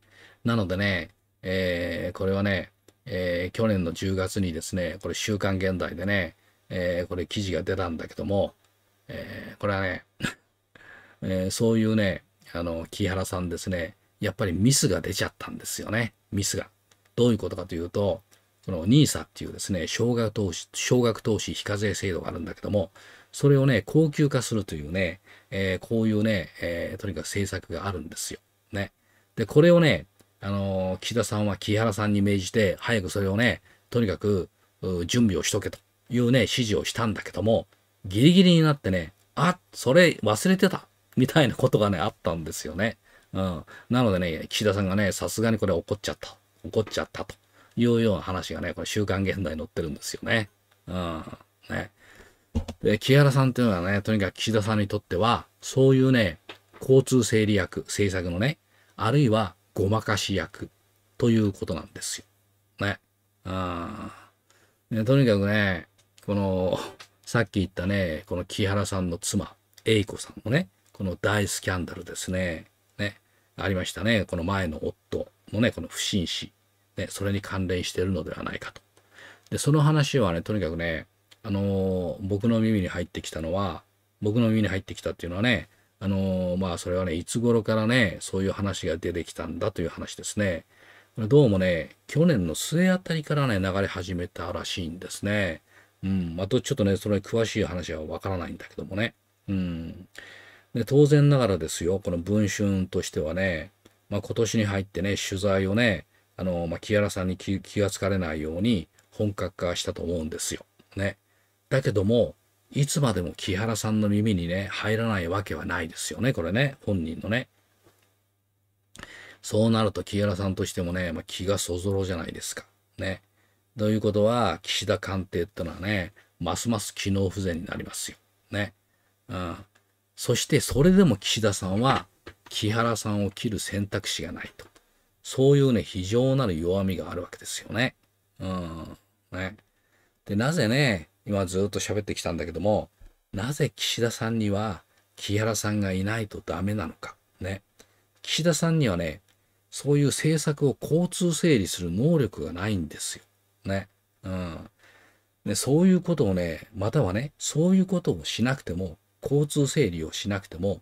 なのでね、えー、これはね、えー、去年の10月にですね、これ週刊現代でね、えー、これ記事が出たんだけども、えー、これはね、[laughs] えー、そういうね、あの、木原さんですね、やっぱりミスが出ちゃったんですよね、ミスが。どういうことかというと、その NISA っていうですね、少額投資、少額投資非課税制度があるんだけども、それをね、高級化するというね、えー、こういうね、えー、とにかく政策があるんですよ。ね。で、これをね、あの、岸田さんは木原さんに命じて、早くそれをね、とにかく、準備をしとけというね、指示をしたんだけども、ギリギリになってね、あ、それ忘れてた、みたいなことがね、あったんですよね。うん。なのでね、岸田さんがね、さすがにこれ怒っちゃった。怒っちゃったというような話がね、これ週刊現代に載ってるんですよね。うん。ね。で、木原さんっていうのはね、とにかく岸田さんにとっては、そういうね、交通整理役、政策のね、あるいはごまかし役ということなんですよ。ね。あねとにかくね、この、さっき言ったね、この木原さんの妻、栄子さんもね、この大スキャンダルですね。ね。ありましたね。この前の夫のね、この不審死。ね、それに関連しているのではないかと。で、その話はね、とにかくね、あのー、僕の耳に入ってきたのは、僕の耳に入ってきたっていうのはね、あのー、まあ、それはね、いつ頃からね、そういう話が出てきたんだという話ですね。どうもね、去年の末あたりからね、流れ始めたらしいんですね。うん、まとちょっとね、それ詳しい話はわからないんだけどもね。うん。で、当然ながらですよ、この文春としてはね、まあ、今年に入ってね、取材をね、あの、まあ、木原さんに気がつかれないように本格化したと思うんですよ。ね。だけども、いつまでも木原さんの耳にね、入らないわけはないですよね、これね、本人のね。そうなると木原さんとしてもね、まあ、気がそぞろじゃないですか。ね。ということは、岸田官邸ってのはね、ますます機能不全になりますよ。ね。うん。そして、それでも岸田さんは、木原さんを切る選択肢がないと。そういうね、非常なる弱みがあるわけですよね。うん。ね。で、なぜね、今ずっと喋ってきたんだけども、なぜ岸田さんには木原さんがいないとダメなのか。ね。岸田さんにはね、そういう政策を交通整理する能力がないんですよ。ね。うん。ね、そういうことをね、またはね、そういうことをしなくても、交通整理をしなくても、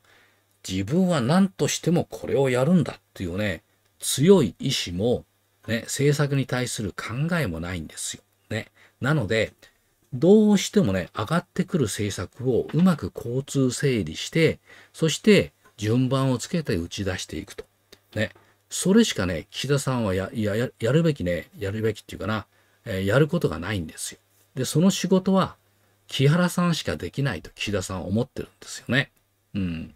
自分は何としてもこれをやるんだっていうね、強い意志も、ね、政策に対する考えもないんですよ。ね。なので、どうしてもね、上がってくる政策をうまく交通整理して、そして順番をつけて打ち出していくと。ね。それしかね、岸田さんはや、や、やるべきね、やるべきっていうかな、えー、やることがないんですよ。で、その仕事は、木原さんしかできないと岸田さんは思ってるんですよね。うん。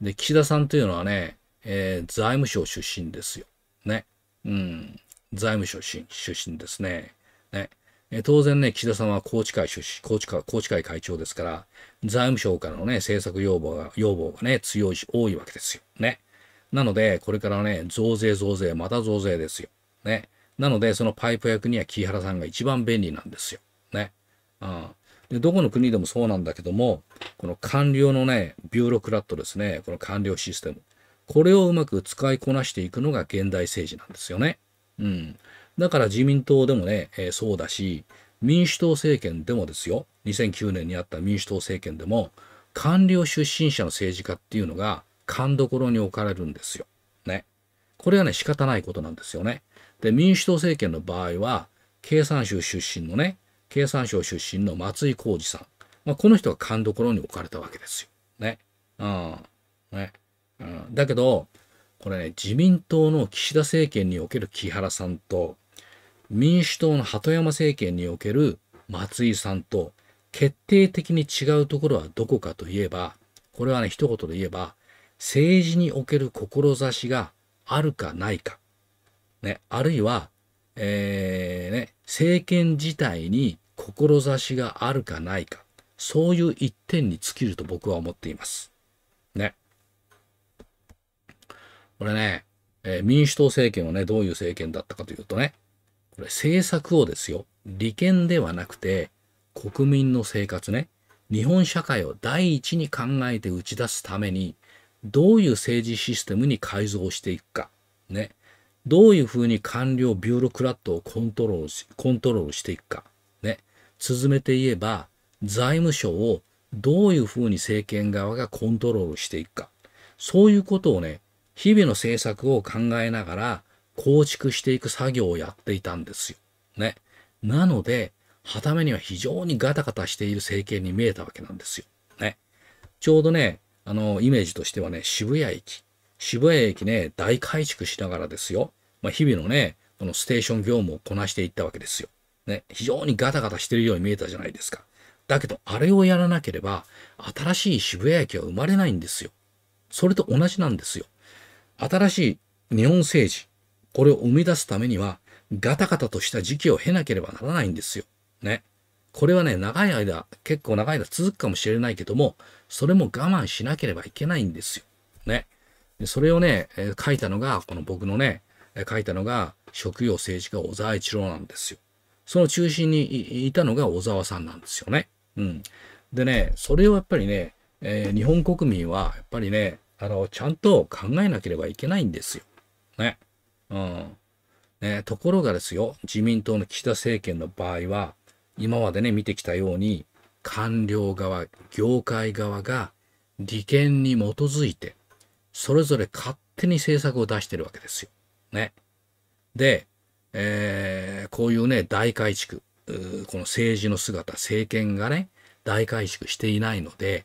で、岸田さんというのはね、えー、財務省出身ですよ。ね。うん。財務省出身ですね。ね。え当然ね、岸田さんは宏池会出身、宏池会、宏会会長ですから、財務省からのね、政策要望が、要望がね、強いし、多いわけですよ。ね。なので、これからね、増税増税、また増税ですよ。ね。なので、そのパイプ役には木原さんが一番便利なんですよ。ね。うん。で、どこの国でもそうなんだけども、この官僚のね、ビューロクラットですね、この官僚システム。これをうまく使いこなしていくのが現代政治なんですよね。うん。だから自民党でもね、えー、そうだし、民主党政権でもですよ、2009年にあった民主党政権でも、官僚出身者の政治家っていうのが、勘どころに置かれるんですよ。ね。これはね、仕方ないことなんですよね。で、民主党政権の場合は、経産省出身のね、経産省出身の松井浩二さん。まあ、この人が勘どころに置かれたわけですよ。ね。うん。ね。うん。だけど、これね、自民党の岸田政権における木原さんと、民主党の鳩山政権における松井さんと決定的に違うところはどこかといえば、これはね、一言で言えば、政治における志があるかないか、ね、あるいは、えー、ね、政権自体に志があるかないか、そういう一点に尽きると僕は思っています。ね。これね、えー、民主党政権はね、どういう政権だったかというとね、これ政策をですよ、利権ではなくて、国民の生活ね、日本社会を第一に考えて打ち出すために、どういう政治システムに改造していくか、ね、どういうふうに官僚、ビューロクラットをコントロールし、コントロールしていくか、ね、続めて言えば、財務省をどういうふうに政権側がコントロールしていくか、そういうことをね、日々の政策を考えながら、構築していく作業をやっていたんですよ。ね。なので、はためには非常にガタガタしている政権に見えたわけなんですよ。ね。ちょうどね、あの、イメージとしてはね、渋谷駅。渋谷駅ね、大改築しながらですよ。まあ、日々のね、このステーション業務をこなしていったわけですよ。ね。非常にガタガタしてるように見えたじゃないですか。だけど、あれをやらなければ、新しい渋谷駅は生まれないんですよ。それと同じなんですよ。新しい日本政治、これを生み出すためには、ガタガタとした時期を経なければならないんですよ。ね。これはね、長い間、結構長い間続くかもしれないけども、それも我慢しなければいけないんですよ。ね。それをね、えー、書いたのが、この僕のね、書いたのが、職業政治家小沢一郎なんですよ。その中心にいたのが小沢さんなんですよね。うん。でね、それをやっぱりね、えー、日本国民はやっぱりね、あの、ちゃんと考えなければいけないんですよ。ね。うん。ね、ところがですよ、自民党の岸田政権の場合は、今までね、見てきたように、官僚側、業界側が利権に基づいて、それぞれ勝手に政策を出してるわけですよ。ね。で、えー、こういうね、大改築、この政治の姿、政権がね、大改築していないので、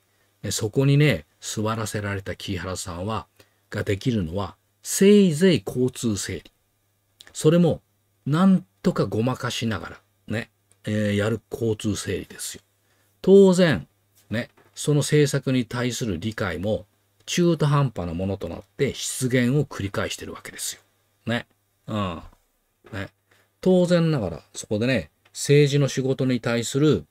そこにね、座らせられた木原さんは、ができるのは、せいぜい交通整理。それも、なんとかごまかしながら、ね、えー、やる交通整理ですよ。当然、ね、その政策に対する理解も、中途半端なものとなって失言を繰り返してるわけですよ。ね。うん。ね。当然ながら、そこでね、政治の仕事に対する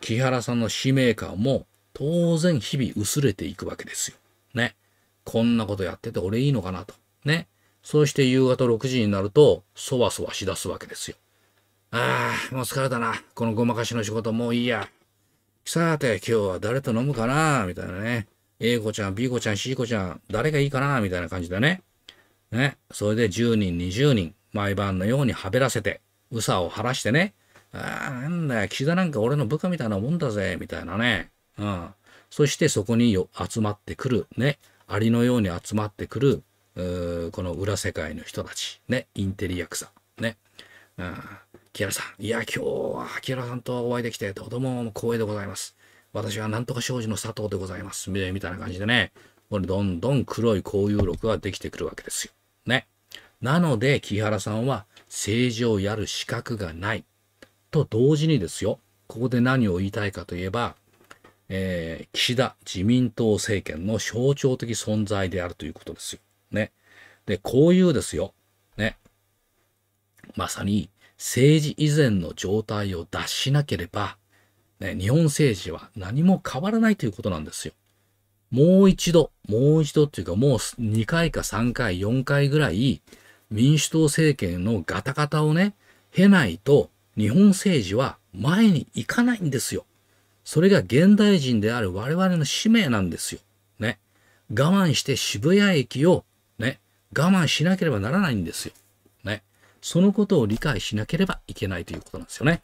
木原さんの使命感も当然日々薄れていくわけですよ。ね。こんなことやってて俺いいのかなと。ね。そうして夕方6時になると、そわそわしだすわけですよ。ああ、もう疲れたな。このごまかしの仕事もういいや。さて、今日は誰と飲むかなみたいなね。A 子ちゃん、B 子ちゃん、C 子ちゃん、誰がいいかなみたいな感じでね。ね。それで10人、20人、毎晩のようにはべらせて、うさを晴らしてね。ああ、なんだよ、岸田なんか俺の部下みたいなもんだぜ、みたいなね。うん。そしてそこによ集まってくる、ね。アリのように集まってくるこの裏世界の人たち、ね、インテリヤクね、うん、キラさん、いや、今日はキラさんとお会いできて、とても光栄でございます。私はなんとか商事の佐藤でございます。みたいな感じでね、これどんどん黒い交友録ができてくるわけですよ。ね。なので、木原さんは政治をやる資格がない。と同時にですよ、ここで何を言いたいかといえば、えー、岸田自民党政権の象徴的存在であるということですよ。ね。で、こういうですよ。ね。まさに政治以前の状態を脱しなければ、ね、日本政治は何も変わらないということなんですよ。もう一度、もう一度っていうかもう2回か3回、4回ぐらい民主党政権のガタガタをね、経ないと日本政治は前に行かないんですよ。それが現代人である我々の使命なんですよ。ね。我慢して渋谷駅を我慢しなければならないんですよ。ね。そのことを理解しなければいけないということなんですよね。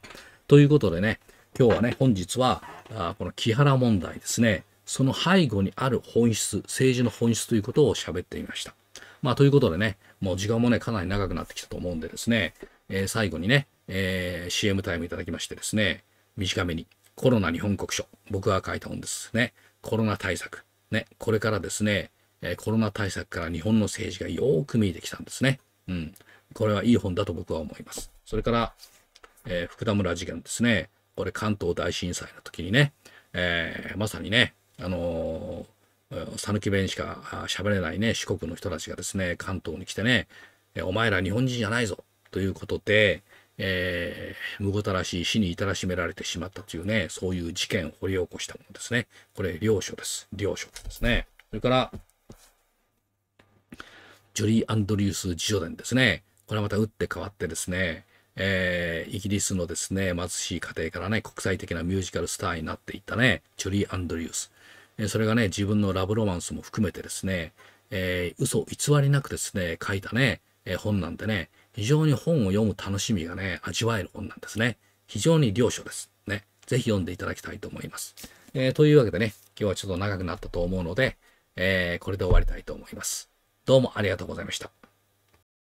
ということでね、今日はね、本日は、あこの木原問題ですね。その背後にある本質、政治の本質ということを喋ってみました。まあ、ということでね、もう時間もね、かなり長くなってきたと思うんでですね、えー、最後にね、えー、CM タイムいただきましてですね、短めに、コロナ日本国書、僕が書いた本ですね、コロナ対策、ね、これからですね、えコロナ対策から日本の政治がよく見えてきたんですね。うん。これはいい本だと僕は思います。それから、えー、福田村事件ですね。これ関東大震災の時にね、えー、まさにね、あの讃岐弁しか喋れないね、四国の人たちがですね、関東に来てね、お前ら日本人じゃないぞということで、えー、むごたらしい死に至らしめられてしまったというね、そういう事件を掘り起こしたものですね。これ、領書です。領書ですね。それから、ジョリー・アンドリュース自叙伝ですね。これはまた打って変わってですね、えー、イギリスのですね、貧しい家庭からね、国際的なミュージカルスターになっていったね、ジョリー・アンドリュース。えー、それがね、自分のラブロマンスも含めてですね、えー、嘘偽りなくですね、書いたね、えー、本なんでね、非常に本を読む楽しみがね、味わえる本なんですね。非常に良書です。ね。ぜひ読んでいただきたいと思います。えー、というわけでね、今日はちょっと長くなったと思うので、えー、これで終わりたいと思います。どうもありがとうございました。